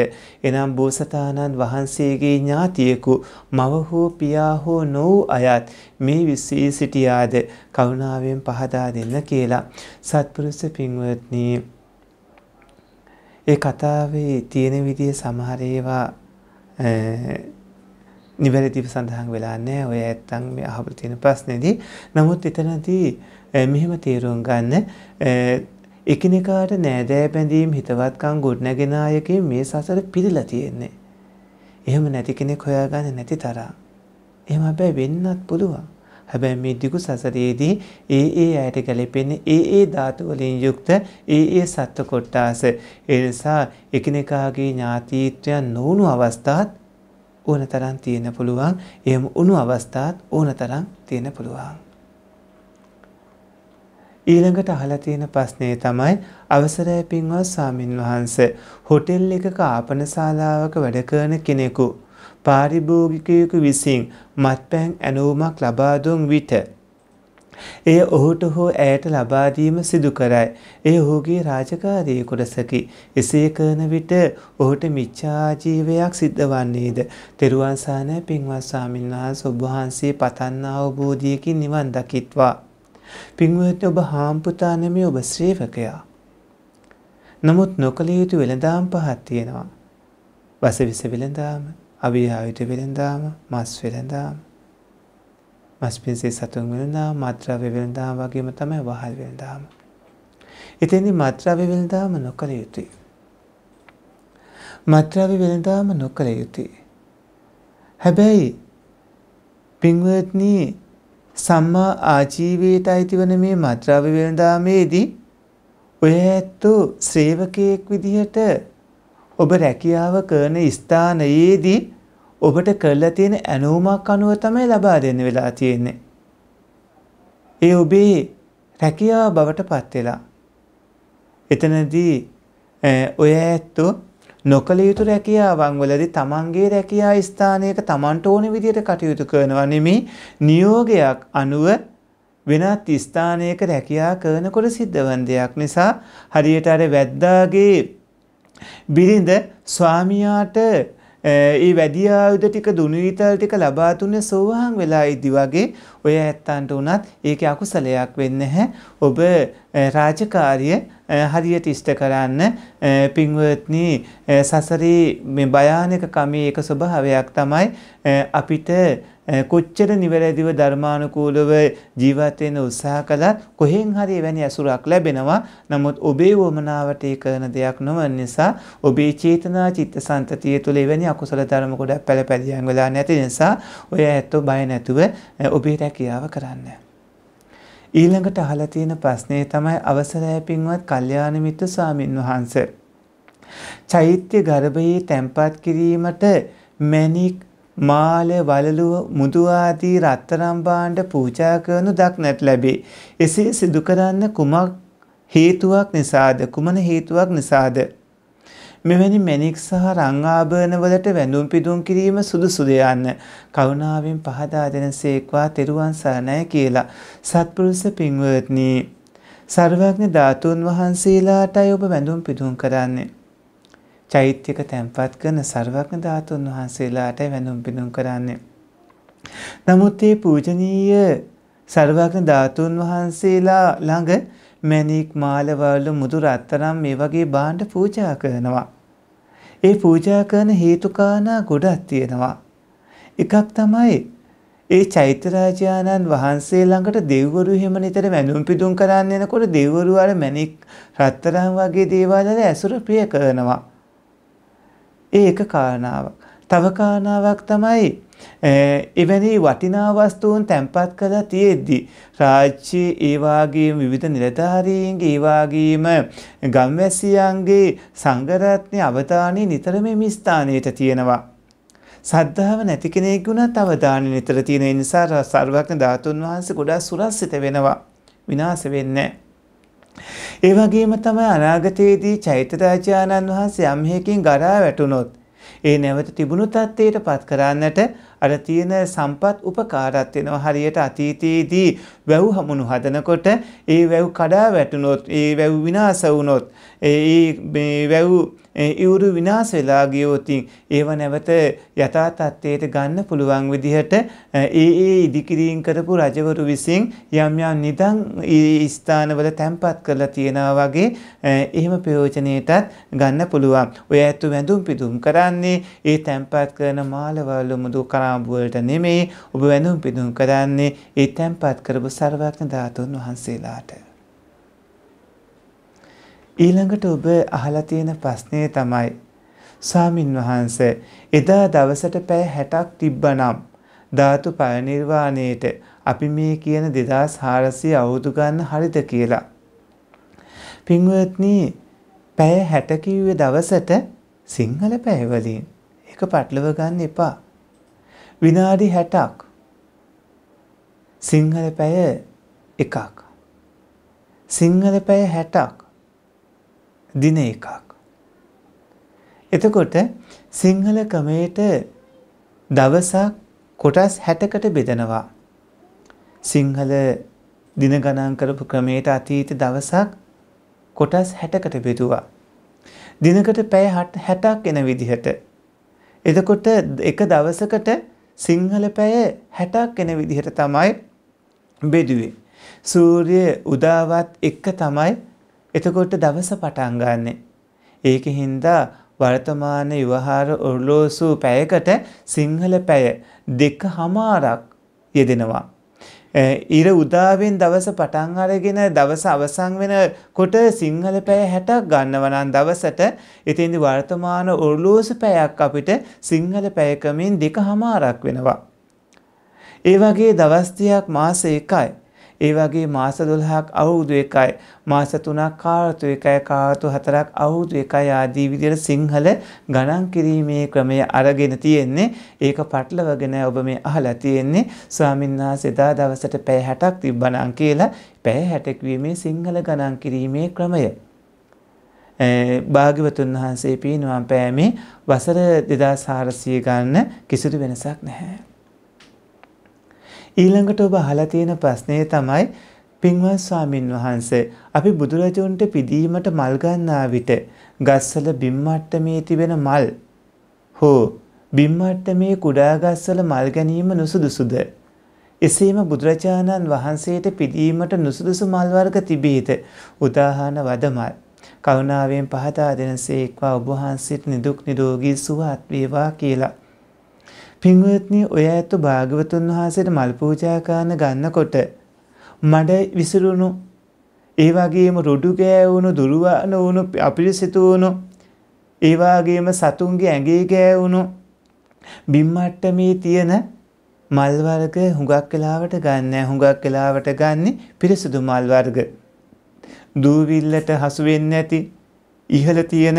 එනම් බෝසතාණන් වහන්සේගේ ඥාතියෙකු මව හෝ පියා හෝ නොවූ අයත් මේ විශ්ී සිටියාද කරුණාවෙන් පහදා දෙන්න කියලා. සත්පුරුෂ පින්වත්නී ඒ කතාවේ තියෙන විදිය සමහර ඒවා නිවැරදිව සඳහන් වෙලා නැහැ ඔය ඇත්තන් මේ අහපු තියෙන ප්‍රශ්නේදී. නමුත් එතනදී මෙහෙම තීරුම් ගන්න එකිනෙකාට නෑදෑ බැඳීම් හිතවත්කම් ගොඩනැගෙන අයකින් මේ සසර පිරලා තියෙන්නේ. එහෙම නැති කෙනෙක් හොයාගන්න නැති තරම්. එහෙම හැබැයි වෙන්නත් පුළුවන්. හැබැයි මේ දිගු සසරයේදී ඒ ඒ අයට ගැලපෙන්නේ ඒ ඒ ධාතුවලින් යුක්ත ඒ ඒ සත්ව කොට්ටාස. ඒ නිසා එකිනෙකාගේ ඥාතිත්වයන් නොවුණු අවස්ථාත් ඕන තරම් තියෙන පුළුවන්. එහෙම උණු අවස්ථාත් ඕන තරම් තියෙන පුළුවන්. ඊළඟට අහලා තියෙන ප්‍රශ්නේ තමයි අවසරය පින්වත් ස්වාමින් වහන්සේ හොටෙල් එකක ආපන ශාලාවක වැඩ කරන කෙනෙකු පාරිභෝගිකයෙකු විසින් මත්පැන් ඇනවුමක් ලබා දුන් විට එය ඔහුට හෝ ඇයට ලබා දීම සිදු කරයි. එය ඔහුගේ රාජකාරී කොටසකි. එසේ කරන විට ඔහුට මිච්ඡා ජීවයක් සිද්ධවන්නේද? තෙරුවන් සානය පින්වත් ස්වාමීන් වහන්සේ ඔබ වහන්සේ පතන්නා අවබෝධයකින් නිවන් දකිත්වා. පින්වත්නි ඔබ හාම්පුතා නෙමෙයි ඔබ ශ්‍රේවකයා. නමුත් නොකළ යුතු වෙළඳාම් පහක් තියෙනවා. වසවිස වෙළඳාම අභියාවිට වෙළඳාම මස් වෙළඳාම මස් පින්සේ සතුන් වෙළඳා මත්‍රව්‍ය වෙළඳාම වගේම තමයි වහල් වෙළඳාම. එතෙන්දි මත්‍රව්‍ය වෙළඳාම නොකළ යුතුයි. මත්‍රව්‍ය වෙළඳාම නොකළ යුතුයි. හැබැයි පින්වත්නි සම්මා ආජීවයට අයිතිවන මේ මත්‍රව්‍ය වෙළඳාමේදී ඔය ඇත්තෝ සේවකයෙක් විදිහට ඔබ රැකියාව කරන ස්ථානයේදී ඔබට කරලා තියෙන ඇනවුමක් අනුව තමයි ලබා දෙන්න වෙලා තියෙන්නේ. ඒ ඔබේ රැකියාව බවට පත් වෙලා. එතනදී ඔය ඇත්තෝ නොකළ යුතු රැකියාවන් වලදී තමන්ගේ රැකියා ස්ථානයක තමන්ට ඕන විදිහට කටයුතු කරනවා නෙමේ නියෝගයක් අනුව වෙනත් ස්ථානයක රැකියා කරනකොට සිද්ධවන් දෙයක් නිසා හරියට අර වැද්දාගේ බිරිඳ ස්වාමියාට ඒ වැඩි ආයුධ ටික දුනීතල් ටික ලබා දුන්නේ සෝවාන් වෙලා ඉදි වගේ ඔය ඇත්තන්ට උනත් ඒකේ අකුසලයක් වෙන්නේ නැහැ. ඔබ රාජකාරිය හරියට ඉෂ්ට කරන්න පින්වත්නි සසරේ මේ භයානක කමේ එක ස්වභාවයක් තමයි අපිට කොච්චර නිවැරදිව ධර්මානුකූලව ජීවත් වෙන උත්සාහ කළත් කොහෙන් හරි එවැනි අසුරක් ලැබෙනවා. නමුත් ඔබේ වමනාවට ඒ කරන දෙයක් නොවන නිසා ඔබේ චේතනා චිත්තසංතතිය තුළ එවැනි අකුසල ධර්ම ගොඩක් පැලපැදියන් වෙලා නැති නිසා ඔය ඇත්තෝ බය නැතුව ඔබේ රැකියාව කරන්න. ඊළඟට අහලා තියෙන ප්‍රශ්නේ තමයි අවසරය පින්වත් කල්යාණ මිත්‍ර ස්වාමින් වහන්සේ. චෛත්‍ය ගර්භයේ තැම්පත් කිරීමට මැණික් මාල වලලුව මුදු ආදී රත්තරන් භාණ්ඩ පූජා කරනු දක්නට ලැබේ. එසේ සිදු කරන්න කුමක් හේතුවක් නිසාද කුමන හේතුවක් නිසාද මෙවැනි මැණික් සහ රං ආභරණවලට වැඳුම් පිදුම් කිරීම සුදුසු දෙයන්න කරුණාවෙන් පහදා දෙනසේක්වා තෙරුවන් සරණයි කියලා සත්පුරුෂ පින්වත්නි සර්වඥ ධාතුන් වහන්සේලාටයි ඔබ වැඳුම් පිදුම් කරන්නේ චෛත්‍යක තැන්පත් කරන සර්වඥ ධාතුන් වහන්සේලාටයි වැඳුම් පිදුම් කරන්නේ නමුත් මේ පූජනීය සර්වඥ ධාතුන් වහන්සේලා ළඟ මැණික් මාලවලු මුදුර අත්තරම් මේ වගේ භාණ්ඩ පූජා කරනවා. ඒ පූජා කරන හේතුකානා ගොඩක් තියෙනවා. එකක් තමයි ඒ චෛත්‍යරාජාණන් වහන්සේ ළඟට දෙව්වරු එහෙම නිතර වැඳුම් පිදුම් කරන්න එනකොට දෙව්වරු අර මැණික් රත්තරන් වගේ දේවල් වල ඇසුර ප්‍රිය කරනවා. ඒ එක කාරණාවක්. තව කාරණාවක් තමයි එවැනි වටිනාවස්තුූන් තැන්පත් කළ තියෙද්දි. රාච්චි ඒවාගේ විවිධ නිලධාරීන්ගේ ඒවාගේම ගම්වැසියන්ගේ සංගරත්නය අවධානය නිතරම මිස්ථානයට තියෙනවා. සද්ධාව නැති කෙනෙක් වුණත් අවධානය නිතර තියෙන නිසා සර්වඥ ධාතුන් වහන්සේ ගොඩා සුරස්සිත වෙනවා විනාශ වෙන්නේ ඒ වගේම තමයි අනාගතයේදී චෛත්‍ය රාජානන් වහන්සේ යම් හේකින් ගරා වැටුනොත් ඒ නැවත තිබුණු තත්ත්වයට පත් කරන්නට අර තියෙන සම්පත් උපකාරත් වෙනවා හරියට අතීතයේදී වැව් හමුණු හදනකොට ඒ වැව් කඩා වැටුනොත් ඒ වැව් විනාශ වුනොත් ඒ වැව් ඉවුරු විනාශ වෙලා ගියොතින් ඒව නැවත යථා තත්ත්වයට ගන්න පුළුවන් විදිහට ඒ ඒ ඉදිකිරීම් කරපු රජවරු විසින් යම් යම් නිදන් ස්ථානවල තැන්පත් කරලා තියනවා වගේ එහෙම ප්‍රයෝජනෙටත් ගන්න පුළුවන්. ඔය ඇත්තු වැඳුම් පිදුම් කරන්නේ ඒ තැන්පත් කරන මාළවල මුදු කරාඹු වලට නෙමෙයි ඔබ වැඳුම් පිදුම් කරන්නේ ඒ තැන්පත් කරපු සර්වඥ ධාතුන් වහන්සේලාට. ඊළඟට ඔබ අහලා තියෙන ප්‍රශ්නේ තමයි සාමින් වහන්සේ එදා දවසට පැය 60ක් තිබ්බනම් ධාතු පරිනිර්වාණයට අපි මේ කියන 2400 අවුරුදු ගන්න හරිද කියලා. පින්වත්නි පැය 60 කිව්වේ දවසට සිංහල පැය වලින් ඒක පැටලව ගන්න එපා. විනාඩි 60ක් සිංහල පැය එකක්. සිංහල පැය 60ක් දින එකක්. එතකොට සිංහල ක්‍රමයට දවසක් කොටස් 60කට බෙදනවා. සිංහල දින ගණන් කරපු ක්‍රමයට අතීත දවසක් කොටස් 60කට බෙදුවා. දිනකට පැය 60ක් එන විදිහට. එතකොට එක දවසකට සිංහල පැය 60ක් එන විදිහට තමයි බෙදුවේ. සූර්ය උදාවත් එක්ක තමයි එතකොට දවස පටන් ගන්න. ඒක හින්දා වර්තමාන විවහාර ඔර්ලෝසු පැයකට සිංහල පැය දෙක හමාරක් යෙදෙනවා. ඉර උදාවෙන් දවස පටන් අරගෙන දවස අවසන් වෙනකොට සිංහල පැය 60ක් ගන්නවා නම් දවසට ඉතින්දි වර්තමාන ඔර්ලෝසු පැයක් අපිට සිංහල පැයකමින් දෙකමාරක් වෙනවා. ඒ වගේ දවස් 30ක් මාස 1යි ඒ වගේ මාස 12ක් අවුරුදු එකයි මාස 3ක් කාලතු එකයි කාලතු 4ක් අවුරුදු එකයි ආදී විදිහට සිංහල ගණන් කිරීමේ ක්‍රමය අරගෙන තියෙන්නේ ඒක පටලවගෙන ඔබ මේ අහලා තියෙන්නේ ස්වාමීන් වහන්සේ දා දවසට පැය 60ක් තිබ්බනම් කියලා පැය 60 කියීමේ සිංහල ගණන් කිරීමේ ක්‍රමය භාග්‍යවතුන් වහන්සේ පිනුවම් පෑමේ වසර 2400 ගන්න කිසිදු වෙනසක් නැහැ ඊළඟට ඔබ අහලා තියෙන ප්‍රශ්නේ තමයි පින්වත් ස්වාමින් වහන්සේ අපි බුදුරජුන්ට පිදීමට මල් ගන්නා විට ගස්වල බිම් මට්ටමේ තිබෙන මල් හෝ බිම් මට්ටමේ කුඩා ගස්වල මල් ගැනීම නුසුදුසුද එසේම බුදුරජාණන් වහන්සේට පිදීමට නුසුදුසු මල් වර්ග තිබීත උදාහරණ වදමල් කරුණාවෙන් පහදා දෙනසේක්වා ඔබ වහන්සේට නිදුක් නිරෝගී සුවත් වේවා කියලා පින්වත්නි ඔය ඇත්තු භාගවතුන් වහන්සේට මල් පූජාකාන ගන්නකොට මඩ විසිරුණු ඒ වගේම රොඩු ගෑවුණු දුරුවාන වුණු අපිරිසිතු වුණු ඒ වගේම සතුන්ගේ ඇඟේ ගෑවුණු බිම්මට්ටමේ තියෙන මල් වර්ග හුඟක් වෙලාවට ගන්න හුඟක් වෙලාවට ගන්න පිරිසිදු මල් වර්ග දූවිල්ලට හසු වෙන්නේ නැති ඉහළ තියෙන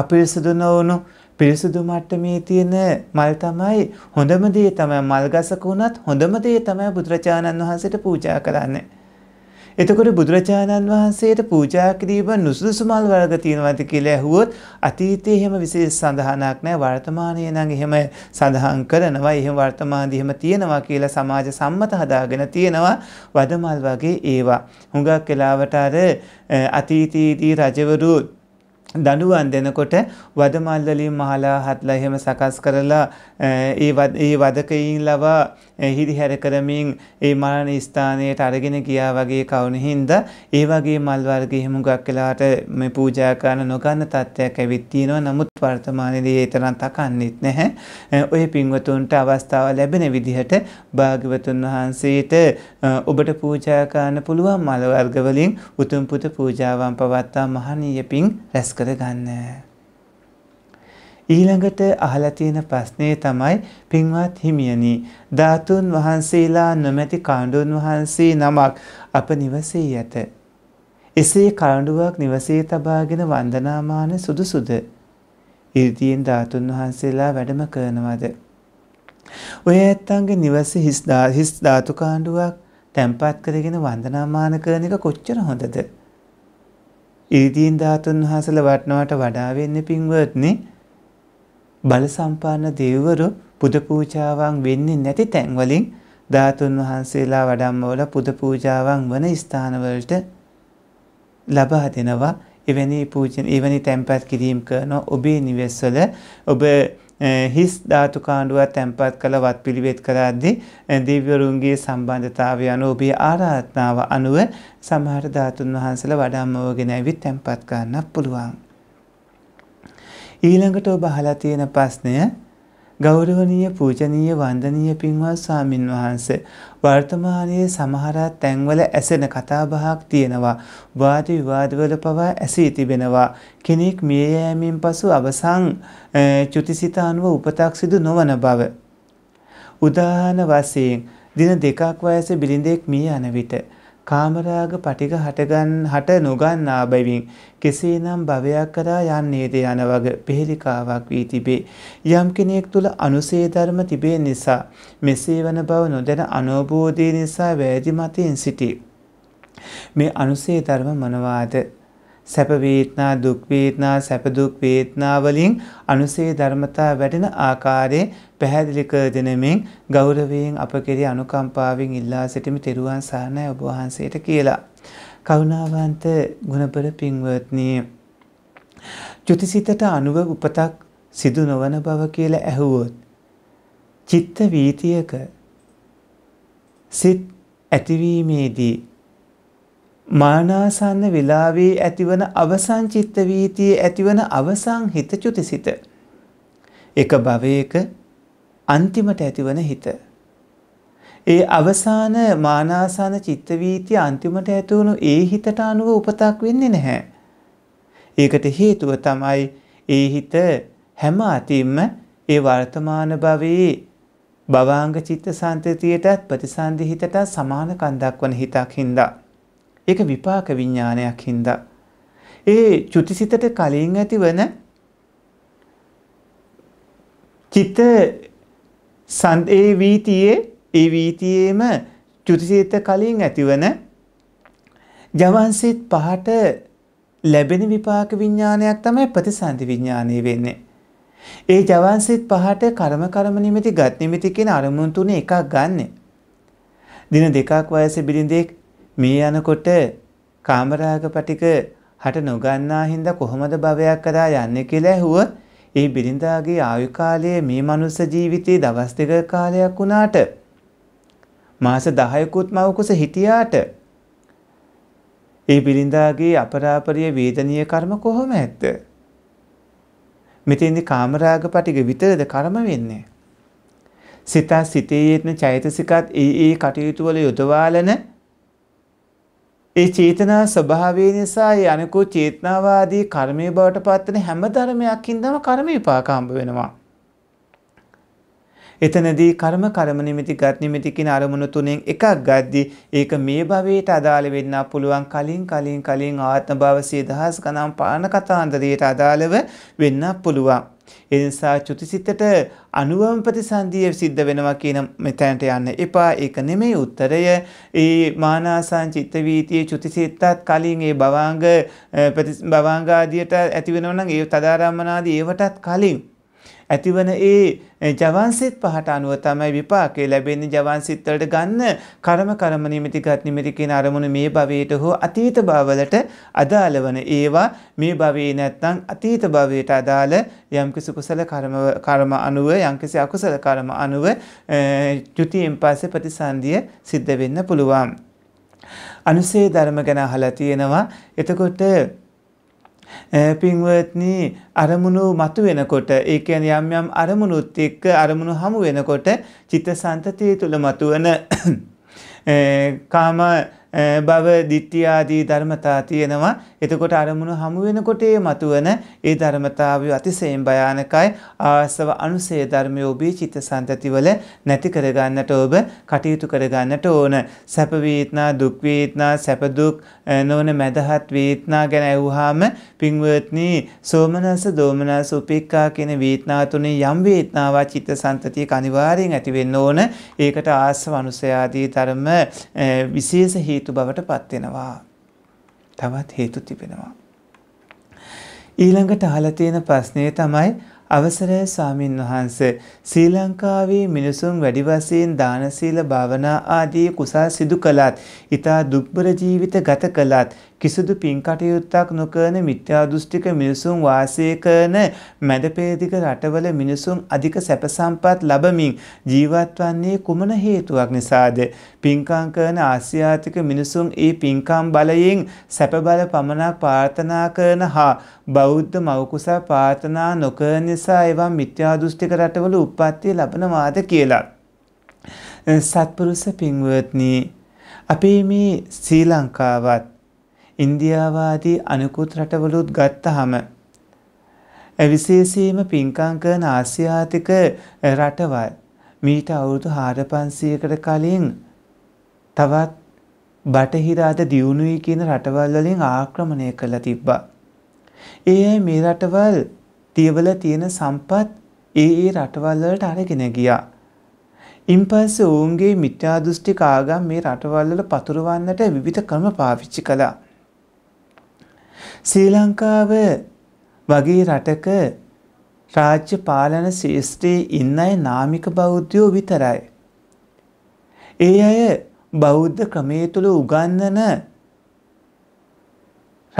අපිරිසිදු නොවුණු පිරිසුදු මට්ටමේ තියෙන මල් තමයි හොඳම දේ තමයි මල් ගසක වුණත් හොඳම දේ තමයි බුදුරජාණන් වහන්සේට පූජා කරන්නේ. එතකොට බුදුරජාණන් වහන්සේට පූජා කිරීම නුසුදුසු මල් වර්ග තියෙනවද කියලා ඇහුවොත් අතීතයේ එහෙම විශේෂ සඳහනක් නැහැ වර්තමානයේ නම් එහෙම සඳහන් කරනවා එහෙම වර්තමානයේ එහෙම තියෙනවා කියලා සමාජ සම්මත හදාගෙන තියෙනවා වදමල් වගේ ඒවා. හුඟක් වෙලාවට අර අතීතයේදී රජවරු දනුවන් දෙනකොට වදමල්වලින් මහලා හත්ලා එහෙම සකස් කරලා ඒ වදකයින් ලවා හිරිහැර කරමින් ඒ මරණ ස්ථානයට අරගෙන ගියා වගේ කවුන හින්ද ඒ වගේ මල් වර්ග එහෙම ගක් වෙලාට මේ පූජා කරන නොගන්න තත්ත්වයක් ඇවිත් තියෙනවා නමුත් වර්තමානයේදී ඒ තරම් තකන්නෙත් නැහැ ඔය පින්වතුන්ට අවස්ථාව ලැබෙන විදිහට භාග්‍යවතුන් වහන්සේට ඔබට පූජා කරන්න පුළුවන් මල් වර්ග වලින් උතුම් පුත පූජාවන් පවත්වා මහණීය පින් රැස් කරගන්න. ඊළඟට අහලා තියෙන ප්‍රශ්නේ තමයි පින්වත් හිමියනි ධාතුන් වහන්සේලා නොමැති කාණ්ඩුන් වහන්සේ නමක් අප නිවසේ ඇත. එසේ කාණ්ඩුවක් නිවසේ තබාගෙන වන්දනාමාන සුදුසුද? 이르දීන් ධාතුන් වහන්සේලා වැඩම කරනවද? ඔය ඇත්තන්ගේ නිවසේ හිස් ධාතු කාණ්ඩුවක් තැම්පත් කරගෙන වන්දනාමාන කරන එක කොච්චර හොඳද? ඉරිදීන් ධාතුන් වහන්සේලා වටනවට වඩා වෙන්නේ පින්වත්නි බල සම්පන්න දෙවිවරු පුද පූජාවන් වෙන්නේ නැති තැන් වලින් ධාතුන් වහන්සේලා වඩම්මවල පුද පූජාවන් වන ස්ථානවලට ලබා දෙනවා එවැනි පූජන එවැනි තැන්පත් කිරීම කරන ඔබේ නිවෙස්වල ඔබ හිස් ධාතු කාණ්ඩුවත් තැන්පත් කළ වත් පිළිවෙත් කරද්දි දිව්‍යවරුන්ගේ සම්බන්ධතාවය අනුව ඔබේ ආරාධනාව අනුව සමහර ධාතුන් වහන්සේලා වඩම්මවගෙන ඇවිත් තැන්පත් කරන්නත් පුළුවන්. ඊළඟට ඔබ අහලා තියෙන ප්‍රශ්නය ගෞරවනීය පූජනීය වන්දනීය පින්වත් ස්වාමින් වහන්සේ වර්තමානයේ සමහර තැන්වල ඇසෙන කතාබහක් තියෙනවා වාද විවාදවල පවා ඇසී තිබෙනවා කෙනෙක් මිය යෑමෙන් පසු අවසන් චුතිසිත අනුව උපතක් සිදු නොවන බව උදාහරණ වශයෙන් දින දෙකක් වයසේ බිරිඳෙක් මිය යන විට කාමරාග පටික හටගන් හට නොගන්නා බැවින් කෙසේනම් භවයක් කරා යන්නේද යන වග පෙහෙලිකාවක් වී තිබේ. යම් කෙනෙක් තුළ අනුසේ ධර්ම තිබේ නිසා මෙසේ වන බව නොදැන අනෝබෝධය නිසා වැෑදි මතයෙන් සිටි. මේ අනුසේ ධර්ම මනවාද සැප වේදනා දුක් වේදනා සැප දුක් වේදනා වලින් අනුසේ ධර්මතා වැඩෙන ආකාරයේ පැහැදිලි කර දෙනමින් ගෞරවයෙන් අප කෙරේ අනුකම්පාවෙන් ඉල්ලා සිටිමි තෙරුවන් සරණයි ඔබ වහන්සේට කියලා. කරුණාවන්ත ගුණපර පින්වත්නි චුතිසිතට අනුව උපතක් සිදු නොවන බව කියලා ඇහුවොත් චිත්ත වීතියක සිත් ඇතිවීමේදී මානාසන්න වෙලාවේ ඇතිවන අවසං චිත්ත වීතියේ ඇතිවන අවසං හිත චුතිසිත එක භවයක අන්තිමට ඇතිවන හිත. ඒ අවසාන මානාසාන චිත්තවීතිය අන්තිමට ඇතිවුණු ඒ හිතට අනුව උපතක් වෙන්නේ නැහැ. ඒකට හේතුව තමයි ඒ හිත හැම අතින්ම ඒ වර්තමාන භවයේ භවාංග චිත්ත සන්තතියටත් ප්‍රතිසන්දි හිතට සමාන කන්දක් වන හිතක් හින්දා. ඒක විපාක විඤ්ඥානයක් හින්දා. ඒ චුතිසිතට කලින් ඇතිවන චිත්ත සන් ඒ වීතියේ ඒ වීතියේම චුතිසිත කලින් ඇතිවන ජවන්සිත පහට ලැබෙන විපාක විඥානයක් තමයි ප්‍රතිසන්දි විඥානය වෙන්නේ. ඒ ජවන්සිත පහට කර්ම කර්ම නිමිති ගත් නිමිති කියන අරමුණු තුනේ එකක් ගන්න. දින දෙකක් වයසේ බිරිඳෙක් මේ යනකොට කාමරාග පටික හට නොගන්නා හින්දා කොහොමද භවයක් කරා යන්නේ කියලා ඇහුවොත් ඒ බිරිඳාගේ ආයු කාලය මේ මනුස්ස ජීවිතේ දවස් දෙක කාලයක් වුණාට මාස 10කුත් මව කුස හිටියාට ඒ බිරිඳාගේ අපරාපරිය වේදනීය කර්ම කොහොම ඇද්ද? මෙතෙන්දී කාමරාග පටිග විතරද කර්ම වෙන්නේ? සිතා සිතේ යෙත්න චෛතසිකත් ඒ ඒ කටයුතු වල යොදවාලන ඒ චේතනා ස්වභාවය නිසා ඒ අනිකුත් චේතනාවාදී කර්මය බවට පත්වන හැම ධර්මයක්ින්දම කර්ම විපාක හම්බ වෙනවා. එතනදී කර්ම කර්ම නිමිති ගත් නිමිති කියන අරමුණු තුනෙන් එකක් ගද්දී ඒක මේ භවයට අදාළ වෙන්න පුළුවන් කලින් කලින් කලින් ආත්ම භව 10000 ගණන් පාන කතාන්දරයට අදාළව වෙන්න පුළුවන්. එනිසා චුතිසිතට අනුවම ප්‍රතිසන්දිය සිද්ධ වෙනවා කියන මෙතැනට යන්න එපා. ඒක නෙමෙයි උත්තරය. ඒ මානාසං චිත්ත වීතියේ චුතිසිතත් කලින් ඒ භවාංග භවාංග ආදියට ඇති වෙනවා නම් ඒ තදාරම්මනාදී ඒවටත් කලින් ඇතිවන ඒ ජවන්සිත් පහට අනුව තමයි විපාකේ ලැබෙන්නේ ජවන්සිත්වලට ගන්න කර්ම කර්ම නිමිති ගත් නිමිති කියන අරමුණ මේ භවයට හෝ අතීත භවවලට අදාළ වන ඒවා මේ භවයේ නැත්නම් අතීත භවයට අදාළ යම්කිසි කුසල කර්ම කර්ම අනුව යම්කිසි අකුසල කර්ම අනුව චුතියෙන් පස්සේ ප්‍රතිසන්දිය සිද්ධ වෙන්න පුළුවන්. අනුසේ ධර්ම ගැන අහලා තියෙනවා. එතකොට පින්වත්නී අරමුණු මතු වෙනකොට ඒ කියන්නේ යම් යම් අරමුණුත් එක්ක අරමුණු හමු වෙනකොට චිත්ත සංතතිය තුල මතුවන කාම බව දිට්ටියාදී ධර්මතා තියෙනවා එතකොට අරමුණු හමුුවෙනකොටේ මතුවන ඒ ධර්මතාව අතිසයෙන් භයානකයි ආසව අනුසේ ධර්මය ඔබී චිත්ත සන්තතිවල නැති කරගන්නට ඔබ කටයුතු කරගන්නට ඕන සැපවීත්නා දුක්වීත්නා සැපදුක් නොවන මැදහත් වීත්නා ගැන ඇවුහාම පින්වත්නී සෝමනස දෝමනස උපික්කා කියෙන වීත්නාතුනේ යම් වේත්නාවා චිත්ත සන්තතිය කනිවාරයෙන් ඇතිවෙන්න ඕන ඒකට ආස වනුසයාදී ධර්ම විශේෂ හිත හේතු බවට පත්වෙනවා. තවත් හේතු තිබෙනවා. ඊළඟට අහලා තියෙන ප්‍රශ්නේ තමයි අවසරය ස්වාමින් වහන්ස ශ්‍රී ලංකාවේ මිනිසුන් වැඩි වශයෙන් දාන සීල භාවනා ආදී කුසල් සිදු කළත් ඊට දුක්බර ජීවිත ගත කළත් කිසිදු පින්කටයුත්තක් නොකරන මිත්‍යා දෘෂ්ටික මිනිසුන් වාසය කරන මැදපේදික රටවල මිනිසුන් අධික සැප සම්පත් ලබමින් ජීවත් වන්නේ කුමන හේතුවක් නිසාද පින්කම් කරන ආසියාතික මිනිසුන් ඒ පින්කම් බලයෙන් සැප බල පමණක් ප්‍රාර්ථනා කරන හා බෞද්ධ මවකුසා ප්‍රාර්ථනා නොකරන නිසා ඒවා මිත්‍යා දෘෂ්ටික රටවල උප්පත්ති ලබනවාද කියලා සත්පුරුෂ පින්වත්නි අපේ මේ ශ්‍රී ලංකාවත් ඉන්දියාවාදී අනිකුත් රටවලුත් ගත්තහම විශේෂයෙන්ම පින්කම් කරන ආසියාතික රටවල් මීට අවුරුදු 4500කට කලින් තවත් බටහිර අද දියුණුවයි කියන රටවල් වලින් ආක්‍රමණය කළා තිබ්බා. ඒ මේ රටවල් තියවල තියෙන සම්පත් ඒ ඒ රටවල් වලට අරගෙන ගියා. ඉන්පස්සේ ඔවුන්ගේ මිත්‍යා දෘෂ්ටි කාගම් මේ රටවල් වල පතුරවන්නට විවිධ ක්‍රම පාවිච්චි කළා. ශ්‍රී ලංකාව වගේ රටක රාජ්‍ය පාලන ශේෂ්ත්‍රයේ ඉන්න අය නාමික බෞද්ධයෝ විතරයි. ඒ අය බෞද්ධ ක්‍රමේ තුළ උගන්නන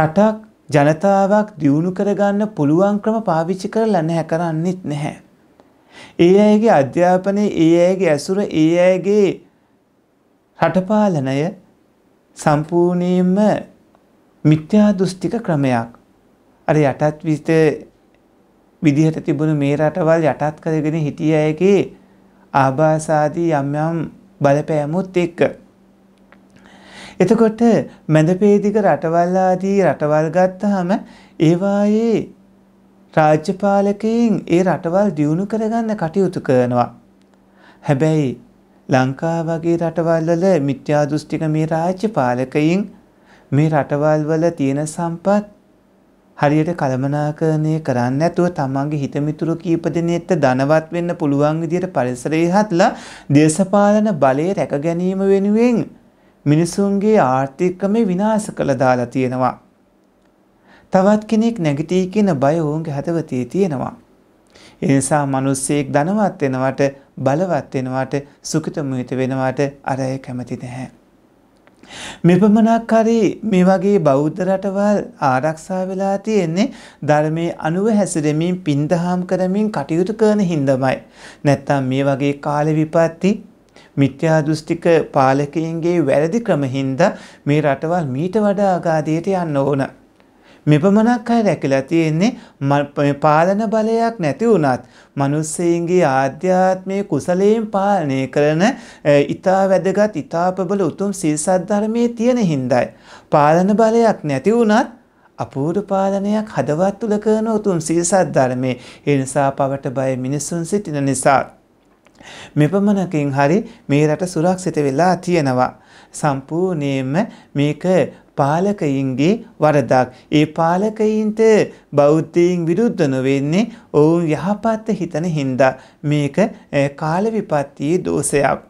රටක් ජනතාවක් දියුණු කරගන්න පුළුවන් ක්‍රම පාවිච්චි කරලා නැහැ කරන්නෙත් නැහැ. ඒ අයගේ අධ්‍යාපනයේ ඒ අයගේ ඇසුර ඒ අයගේ රටපාලනය සම්පූර්ණයෙන්ම මිත්‍යා දෘෂ්ටික ක්‍රමයක්. අර යටත් විත විදිහට තිබුණු මේ රටවල් යටත් කරගෙන හිටිය අයගේ ආභාසාදී යම් යම් බලපෑමුත් එක්ක. එතකොට මැදපේදික රටවල් ආදී රටවල් ගත්තාම ඒවායේ රාජ්‍යපාලකයින් ඒ රටවල් දියුණු කරගන්න කටයුතු කරනවා. හැබැයි ලංකා වගේ රටවල් වල මිත්‍යා දෘෂ්ටික මේ රාජ්‍යපාලකයින් මේ රටවල් වල තියෙන සම්පත් හරියට කළමනාකරණය කරන්නේ නැතුව තමන්ගේ හිතමිතුරු කීප දෙනෙක්ට ධනවත් වෙන්න පුළුවන් විදියට පරිසරය හදලා දේශපාලන බලය රැක ගැනීම වෙනුවෙන් මිනිසුන්ගේ ආර්ථිකමේ විනාශ කළ දාලා තියෙනවා. තවත් කෙනෙක් නැගිටී කියන බය ඔවුන්ගේ හදවතේ තියෙනවා. එනිසා මිනිස්සෙක් ධනවත් වෙනවට බලවත් වෙනවට සුඛිත මුහිත වෙනවට අරය කැමති නැහැ. මෙපමණක් හරි මේ වගේ බෞද්ධ රටවල් ආරක්ෂා වෙලා තියෙන්නේ ධර්මයේ අනුව හැසිරෙමින් පින්දහම් කරමින් කටයුතු කරන හින්දමයි. නැත්තම් මේ වගේ කාල විපත්ති මිත්‍යා දෘෂ්ටික පාලකයන්ගේ වැරදි ක්‍රම හින්දා මේ රටවල් මීට වඩා අගාධයට යන්න ඕන. මෙපමණක් අය රැකිලා තියෙන්නේ පාලන බලයක් නැති වුණත් මනුස්සයන්ගේ ආධ්‍යාත්මය කුසලයෙන් පාලනය කරන ඉතා වැදගත් ඉතාපබල උතුම් සීසද්ධර්මය තියෙන හින්දයි. පාලන බලයක් නැති වුණත් අපූරු පාලනයක් හදවත් තුළ කරන උතුම් සීසත් ධර්මය ඒ නිසා පවට බය මිනිස්සුන් සිටින නිසා. මෙපමණකින් හරි මේ රට සුරක්ෂිත වෙලා තියෙනවා. සම්පූර්ණයෙන්ම මේක පාලකයින්ගේ වරදක්. ඒ පාලකයින්ට බෞද්ධයින් විරුද්ධ නොවෙන්නේ ඔවුන් යහපත්ත හිතන හින්දා. මේක කාලවිපත්තියේ දෝසයක්.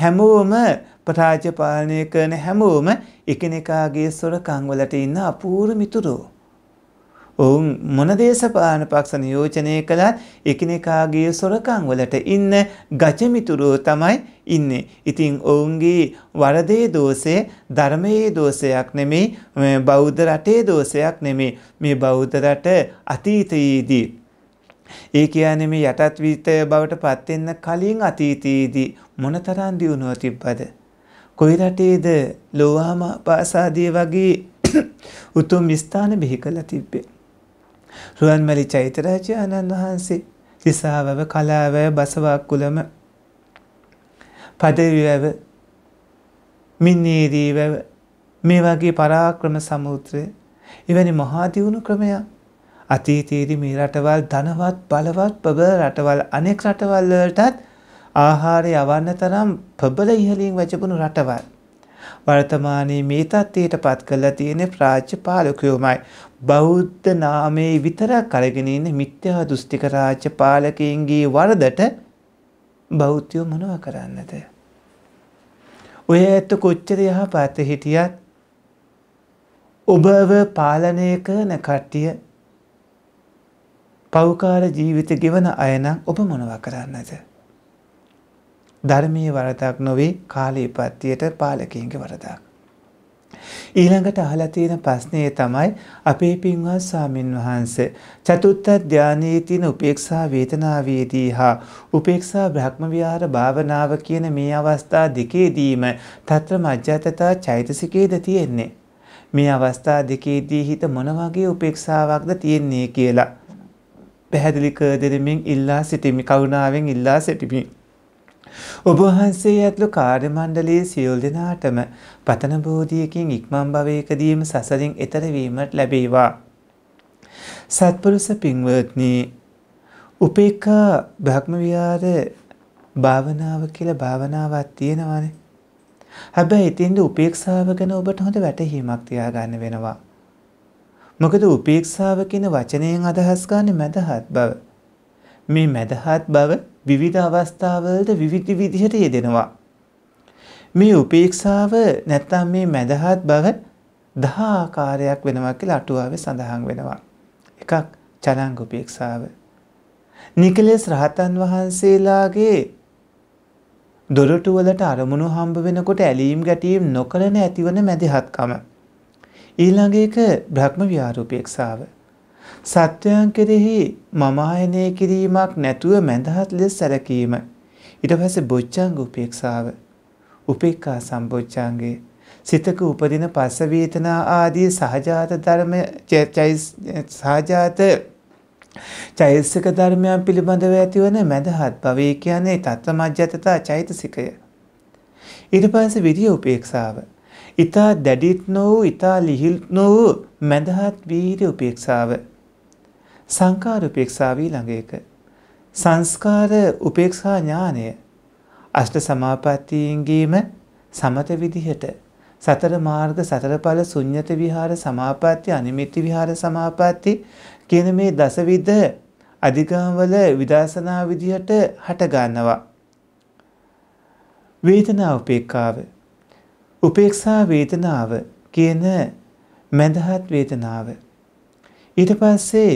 හැමෝම ප්‍රරාජපාලනය කරන හැමෝම එකනෙකාගේ සොරකංවලට ඉන්න අපූරු මිතුරෝ. ඔවුන් මොන දේශපාලන පක්ෂ නියෝජනය කළත් එකිනෙකාගේ සොරකං වලට ඉන්න ගජමිතුරුව තමයි ඉන්නේ. ඉතින් ඔවුන්ගේ වරදේ දෝෂය ධර්මයේ දෝෂයක් නෙමෙයි බෞද්ධ රටේ දෝෂයක් නෙමෙයි. මේ බෞද්ධ රට අතීතයේදී ඒ කියන්නේ මේ යටත් විිතය බවට පත් වෙන්න කලින් අතීතයේදී මොනතරම් දියුණුව තිබ්බද? කොයි රටේද ලෝවාම පාසාදිය වගේ උතුම් ස්ථාන බිහි කළ තිබ්බේ. රුවන්මැලි චෛත්‍ය රාජ්‍ය ආනන්ද වහන්සේ දිසාවව කලාවය බසවක්කුලම පදවිවැව මින්නේදී වැව මේ වගේ පරාක්‍රම සමුත්‍රය එවැනි මහාදියුණු ක්‍රමයක් අතීතයේදී මේ රටවල් ධනවත් බලවත් ප්‍රබල රටවල් අනෙක් රටවල්ලටත් ආහාරය අවන්න තරම් ප්‍රබල ඉහලින් වැජපුණු රටවල්. වර්තමානයේ මේ තත්ත්වයට පත් කරලා තියෙන රාජ්‍ය පාලකයෝමයි. බෞද්ධ නාමයේ විතරක් අරගෙන ඉන්න මිත්‍යා දෘෂ්ටික රාජ්‍ය පාලකයන්ගේ වරදට බෞද්ධයෝ මොනවා කරන්නද? ඔය ඇත්ත කොච්චර යහපත් හිටියත් ඔබව පාලනය කරන කට්ටිය පෞකාර ජීවිත ගෙවන අය නම් ඔබ මොනවා කරන්නද? ධර්මයේ වරදක් නොවේ කාලීපත්තියට පාලකින්ගේ වරදක්. ඊළඟට අහලා තියෙන ප්‍රශ්නේ තමයි අපේ පින්වත් ස්වාමින් වහන්සේ චතුත්ථ ධානයේ තියෙන උපේක්ෂා වේතනාවේදී හා උපේක්ෂා බ්‍රහ්ම විහාර භාවනාව කියන මේ අවස්ථා දෙකේදීම తත්‍ර මජ්ජතතා චෛතසිකේද තියෙන්නේ මේ අවස්ථා දෙකේදී හිත මොන වගේ උපේක්ෂාවක්ද තියෙන්නේ කියලා පැහැදිලි කර දෙමින් ඉල්ලා සිටිමි කරුණාවෙන් ඉල්ලා සිටිමි ඔබහන්සේ ඇතුළු කාර්යමණ්ඩලයේ සියල් දෙනාටම පතන බෝධියකින් ඉක්මන් භවයකදීම සසරින් එතරවීමට ලැබේවා. සත්පුරුස පින්වත්නි උපේක්ඛා භ්‍රමවිහාර භාවනාව කියලා භාවනාවක් තියෙනවානේ. හැබැයි ඉතින්ද උපේක්ෂාව ගැන ඔබට හොඳ වැටහීමක් තියාගන්න වෙනවා. මොකද උපේක්ෂාව කියන වචනයෙන් අදහස් ගන්න මැදහත් බව. මේ මැදහත් බව විවිධ අවස්ථාවලට විවිධ විදිහට යෙදෙනවා. මේ උපේක්ෂාව නැත්තම් මේ මැදහත් බව දහ ආකාරයක් වෙනවා කියලා අටුවාවේ සඳහන් වෙනවා. එකක් චලංග උපේක්ෂාව. නිකලෙස් රහතන් වහන්සේලාගේ දොරටු වලට අරමුණු හම්බ වෙනකොට ඇලීම් ගැටීම් නොකරන ඇතිවන මැදිහත්කම. ඊළඟ එක බ්‍රහ්ම විහාර උපේක්ෂාව. සත්‍යයන් කෙරෙහි මමායනය කිරීමක් නැතුව මැදහත් ලෙස සැලකීම. ඊට පස්සේ බොච්චංග උපේක්ෂාව. උපේක්ඛා සම්බොච්චංගේ සිතක උපදින පස්ස වේතනා ආදී සහජාත ධර්ම සහජාත චෛතසික ධර්මයන් පිළිබඳව ඇතිවන මැදහත් භවය කියන්නේ තත්ත්මජ්ජතතා චෛතසිකය. ඊට පස්සේ විරිය උපේක්ෂාව. ඊතා දැඩිත් නො වූ ඊතා ලිහිල් නො වූ මැදහත් වීර්ය උපේක්ෂාව. සංකාර උපේක්ෂාව ඊළඟ එක. සංස්කාර උපේක්ෂා ඥානය අෂ්ට සමාපත්තීන්ගේම සමත විදිහට සතර මාර්ග සතරඵල ශුන්්‍යත විහාර සමාපatti අනිමිති විහාර සමාපatti කියන මේ දසවිධ අධිගමවල විදර්ශනා විදිහට හට ගන්නවා වේදනා උපේක්ඛාව උපේක්ෂා වේදනාව කියන මඳහත් වේදනාව ඊට පස්සේ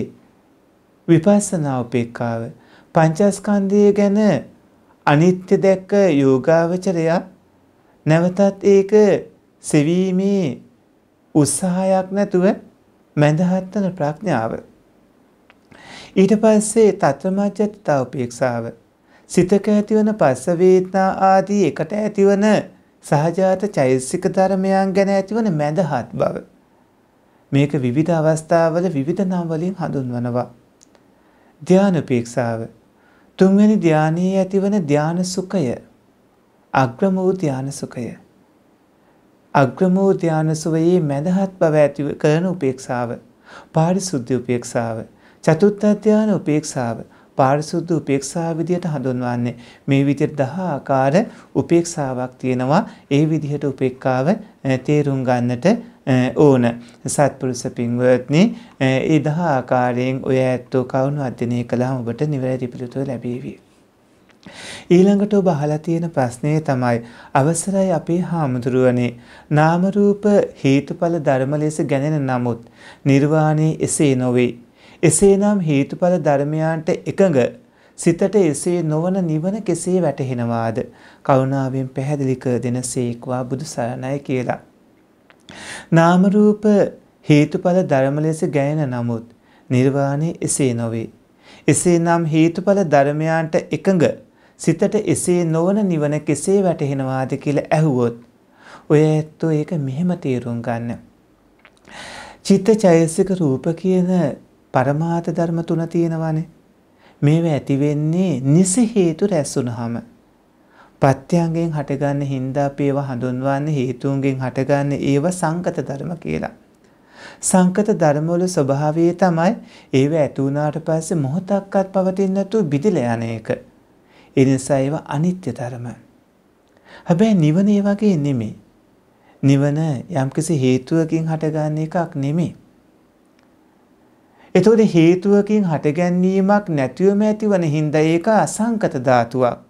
විපස්සනා උපේක්ඛාව පංචස්කන්ධය ගැන අනිත්‍ය දැක්ක යෝගාවචරයා නැවතත් ඒක සෙවීමේ උත්සාහයක් නැතුව මඳහත්න ප්‍රඥාව ඊට පස්සේ තත්වමජ්ජතා උපේක්ෂාව සිතක ඇතිවන පස්ස වේදනා ආදී එකට ඇතිවන සහජාත චෛසික ධර්මයන් ගැන ඇතිවන මඳහත් බව මේක විවිධ අවස්ථාවල විවිධ නම් වලින් හඳුන්වනවා ධානුපේක්ෂාව තුන්වෙනි ධානයේ ඇතිවන ධාන සුඛය අග්‍රමෝ ධාන සුඛය අග්‍රමෝ ධාන සුවයේ මැදහත් බව ඇති කරන උපේක්ෂාව පාරිශුද්ධ උපේක්ෂාව චතුත්ථ ධාන උපේක්ෂාව පාරිශුද්ධ උපේක්ෂාව විදිහට හඳුන්වන්නේ මේ විදිහට දහ ආකාර උපේක්ෂාවක් තියෙනවා ඒ විදිහට උපේක්ඛාව තේරුම් ගන්නට Eh, ඕන සත්පුරුස පින්වත්නි eh, ඒ දහ ආකාරයෙන් ඔය ඇත්තෝ කවුණු අධ්‍යනය කළහම ඔබට නිවැරදි පිළිතුර ලැබේවි. ඊළඟට ඔබ අහලා තියෙන ප්‍රශ්නේ තමයි අවසරයි අපේ හාමුදුරුවනේ නාම රූප හේතුඵල ධර්ම ලෙස ගැනෙන නමුත් නිර්වාණය එසේ නොවේ. එසේනම් හේතුඵල ධර්මයන්ට එකඟ සිතට එසේ නොවන නිවන කෙසේ වැටහෙනවාද? කරුණාවෙන් පැහැදිලි කර දෙන සීක්වා බුදු සරණයි කියලා. නාම රූප හේතුඵල ධර්ම ලෙස ගැයෙන නමුත් නිර්වාණය එසේ නොවේ. එසේනම් හේතුඵල ධර්මයන්ට එකඟ සිතට එසේ නොවන නිවන කෙසේ වැටහෙනවාද කියලා ඇහුවොත් ඔය ඇත්තෝ ඒක මෙහෙම තේරුම් ගන්න. චිත්තචෛසික රූප කියන පරමාර්ථ ධර්ම තුන තියෙනවානේ. මේවා ඇති වෙන්නේ නිසි හේතු රැස් වුනහම. ප්‍රත්‍යයන්ගෙන් හටගන්න හින්දා පේව හඳුන්වන්නේ හේතුන්ගෙන් හටගන්න ඒව සංකත ධර්ම කියලා. සංකත ධර්මවල ස්වභාවය තමයි ඒව ඇති වුණාට පස්සේ මොහොතක්වත් පවතින්නේ නැතුව බිඳිලා යන එක. ඒ නිසා ඒව අනිත්‍ය ධර්ම. හැබැයි නිවන ඒ වගේ නෙමෙයි. නිවන යම්කිසි හේතුවකින් හටගන්න එකක් නෙමෙයි. එතකොට හේතුවකින් හටගැන්වීමක් නැතිවම ඇතිවන හින්දා ඒක අසංකත ධාතුවක්.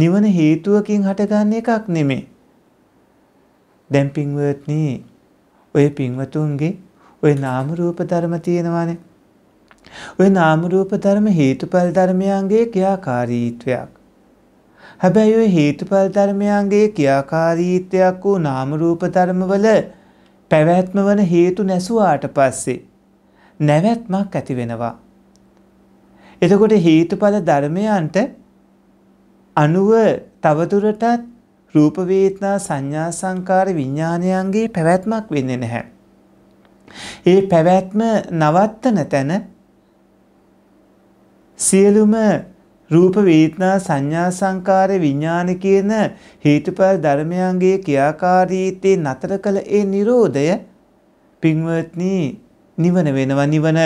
නිවන හේතුවකින් හටගන්න එකක් නෙමේ. දැන් පින්වත්නි ඔය පින්වතුන්ගේ ඔය නාම රූප ධර්ම තියෙනවානේ. ඔය නාම රූප ධර්ම හේතුඵල ධර්මයන්ගේ ක්‍රියාකාරීත්වයක්. හැබැයි ඔය හේතුඵල ධර්මයන්ගේ ක්‍රියාකාරීත්වයක් වූ නාම රූප ධර්මවල පැවැත්ම වන හේතු නැසුවාට පස්සේ නැවැත්මක් ඇති වෙනවා. එතකොට හේතුඵල ධර්මයන්ට අනුව තවදුරටත් රූප වේදනා සංඥා සංකාර විඥානයන්ගේ පැවැත්මක් වෙන්නේ නැහැ. ඒ පැවැත්ම නවත්තන තැන සියලුම රූප වේදනා සංඥා සංකාර විඥාන කියන හේතුඵල ධර්මයන්ගේ ක්‍රියාකාරීත්වය නතර කළ ඒ Nirodhaය පින්වත්නි නිවන වෙනවා නිවන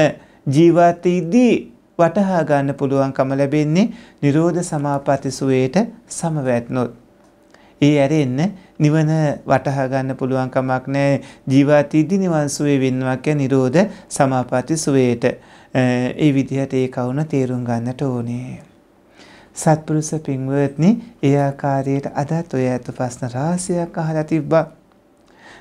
ජීවිතයේදී වටහා ගන්න පුළුවන්කම ලැබෙන්නේ නිරෝධ සමාපatti සුවේට සමවැත්නොත්. ඒ ඇරෙන්න නිවන වටහා ගන්න පුළුවන් කමක් නැහැ. ජීවාතීදී නිවන් සුවේ වෙනවා කිය නිරෝධ සමාපatti සුවේට. ඒ විදිහට ඒ කවුන තේරුම් ගන්නට ඕනේ. සත්පුරුෂ පින්වත්නි, ඒ ආකාරයට අදත් ඔය අත ප්‍රශ්න රාශියක් අහලා තිබ්බා.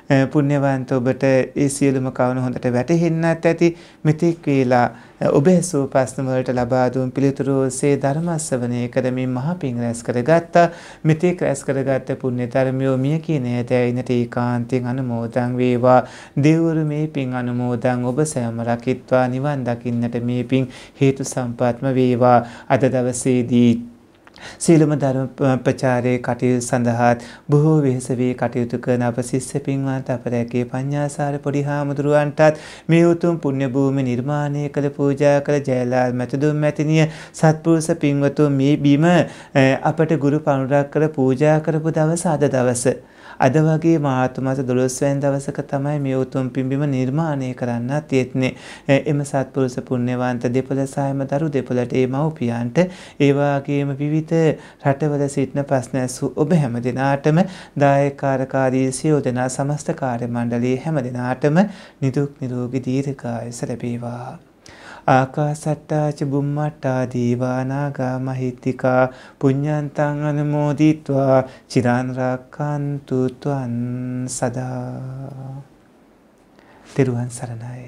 Eh, පුණ්‍යවන්ත ඔබට ඒ සියලුම කවුණු හොඳට වැටහෙන්නත් ඇති මෙතෙක් වේලා eh, ඔබ ඇසූ ප්‍රශ්න වලට ලබා දුන් පිළිතුරු ඔස්සේ ධර්මස්සවණය කරමින් මහ පිං රැස් කරගත්තා මෙතෙක් රැස් කරගත්ත පුණ්‍ය ධර්මියෝ මිය කිනේ දැයිනට ඒකාන්තයෙන් අනුමෝදන් වේවා දෙවරු මේ පිං අනුමෝදන් ඔබ සෑම රකිත්වා නිවන් දකින්නට මේ පිං හේතු සම්පත්ම වේවා අද දවසේදී සීලම ධර්ම ප්‍රචාරයේ කටයුතු සඳහාත් බොහෝ වෙහෙස වී කටයුතු කරන අප ශිෂ්‍ය පින්වත් අප රැකේ පඤ්ඤාසාර පොඩි හාමුදුරුවන්ටත් මේ උතුම් පුණ්‍ය භූමි නිර්මාණය කළ පූජා කළ ජයලාල් මැතිදුම් මැතිනිය සත්පුරුෂ පින්වතුන් මේ බිම අපට ගුරු පණුරක් කළ පූජා කරපු දවස අද දවසේ අද වගේ මාර්තුමාස දොළොස්වැන් දවසක තමයි මේ උතුම් පිම්බිම නිර්මාණය කරන්න තියෙත්නේ එම සත්පුරුස පුුණ්‍යවන්ත දෙපොල සෑම දරු දෙපොලට ඒ මව්පියන්ට ඒවාගේම විවිධ රටවල සිටින ප්‍රශ්නැසු ඔබ හැම දෙනාටම දායකාරකාරී සියෝ දෙනා සමස්ත කාර්ය මණ්ඩලයේ හැම දෙනාටම නිදුක් නිරෝගී දීර්ඝායස ලැබේවා ආකාසට්ටාච බුම්මට්ටා දීවානාගා මහිත්තිකා පුඤ්ඤන්තං අනුමෝදිත්වා චිරන් රක්칸තු ත්වන් සදා තෙරුවන් සරණයි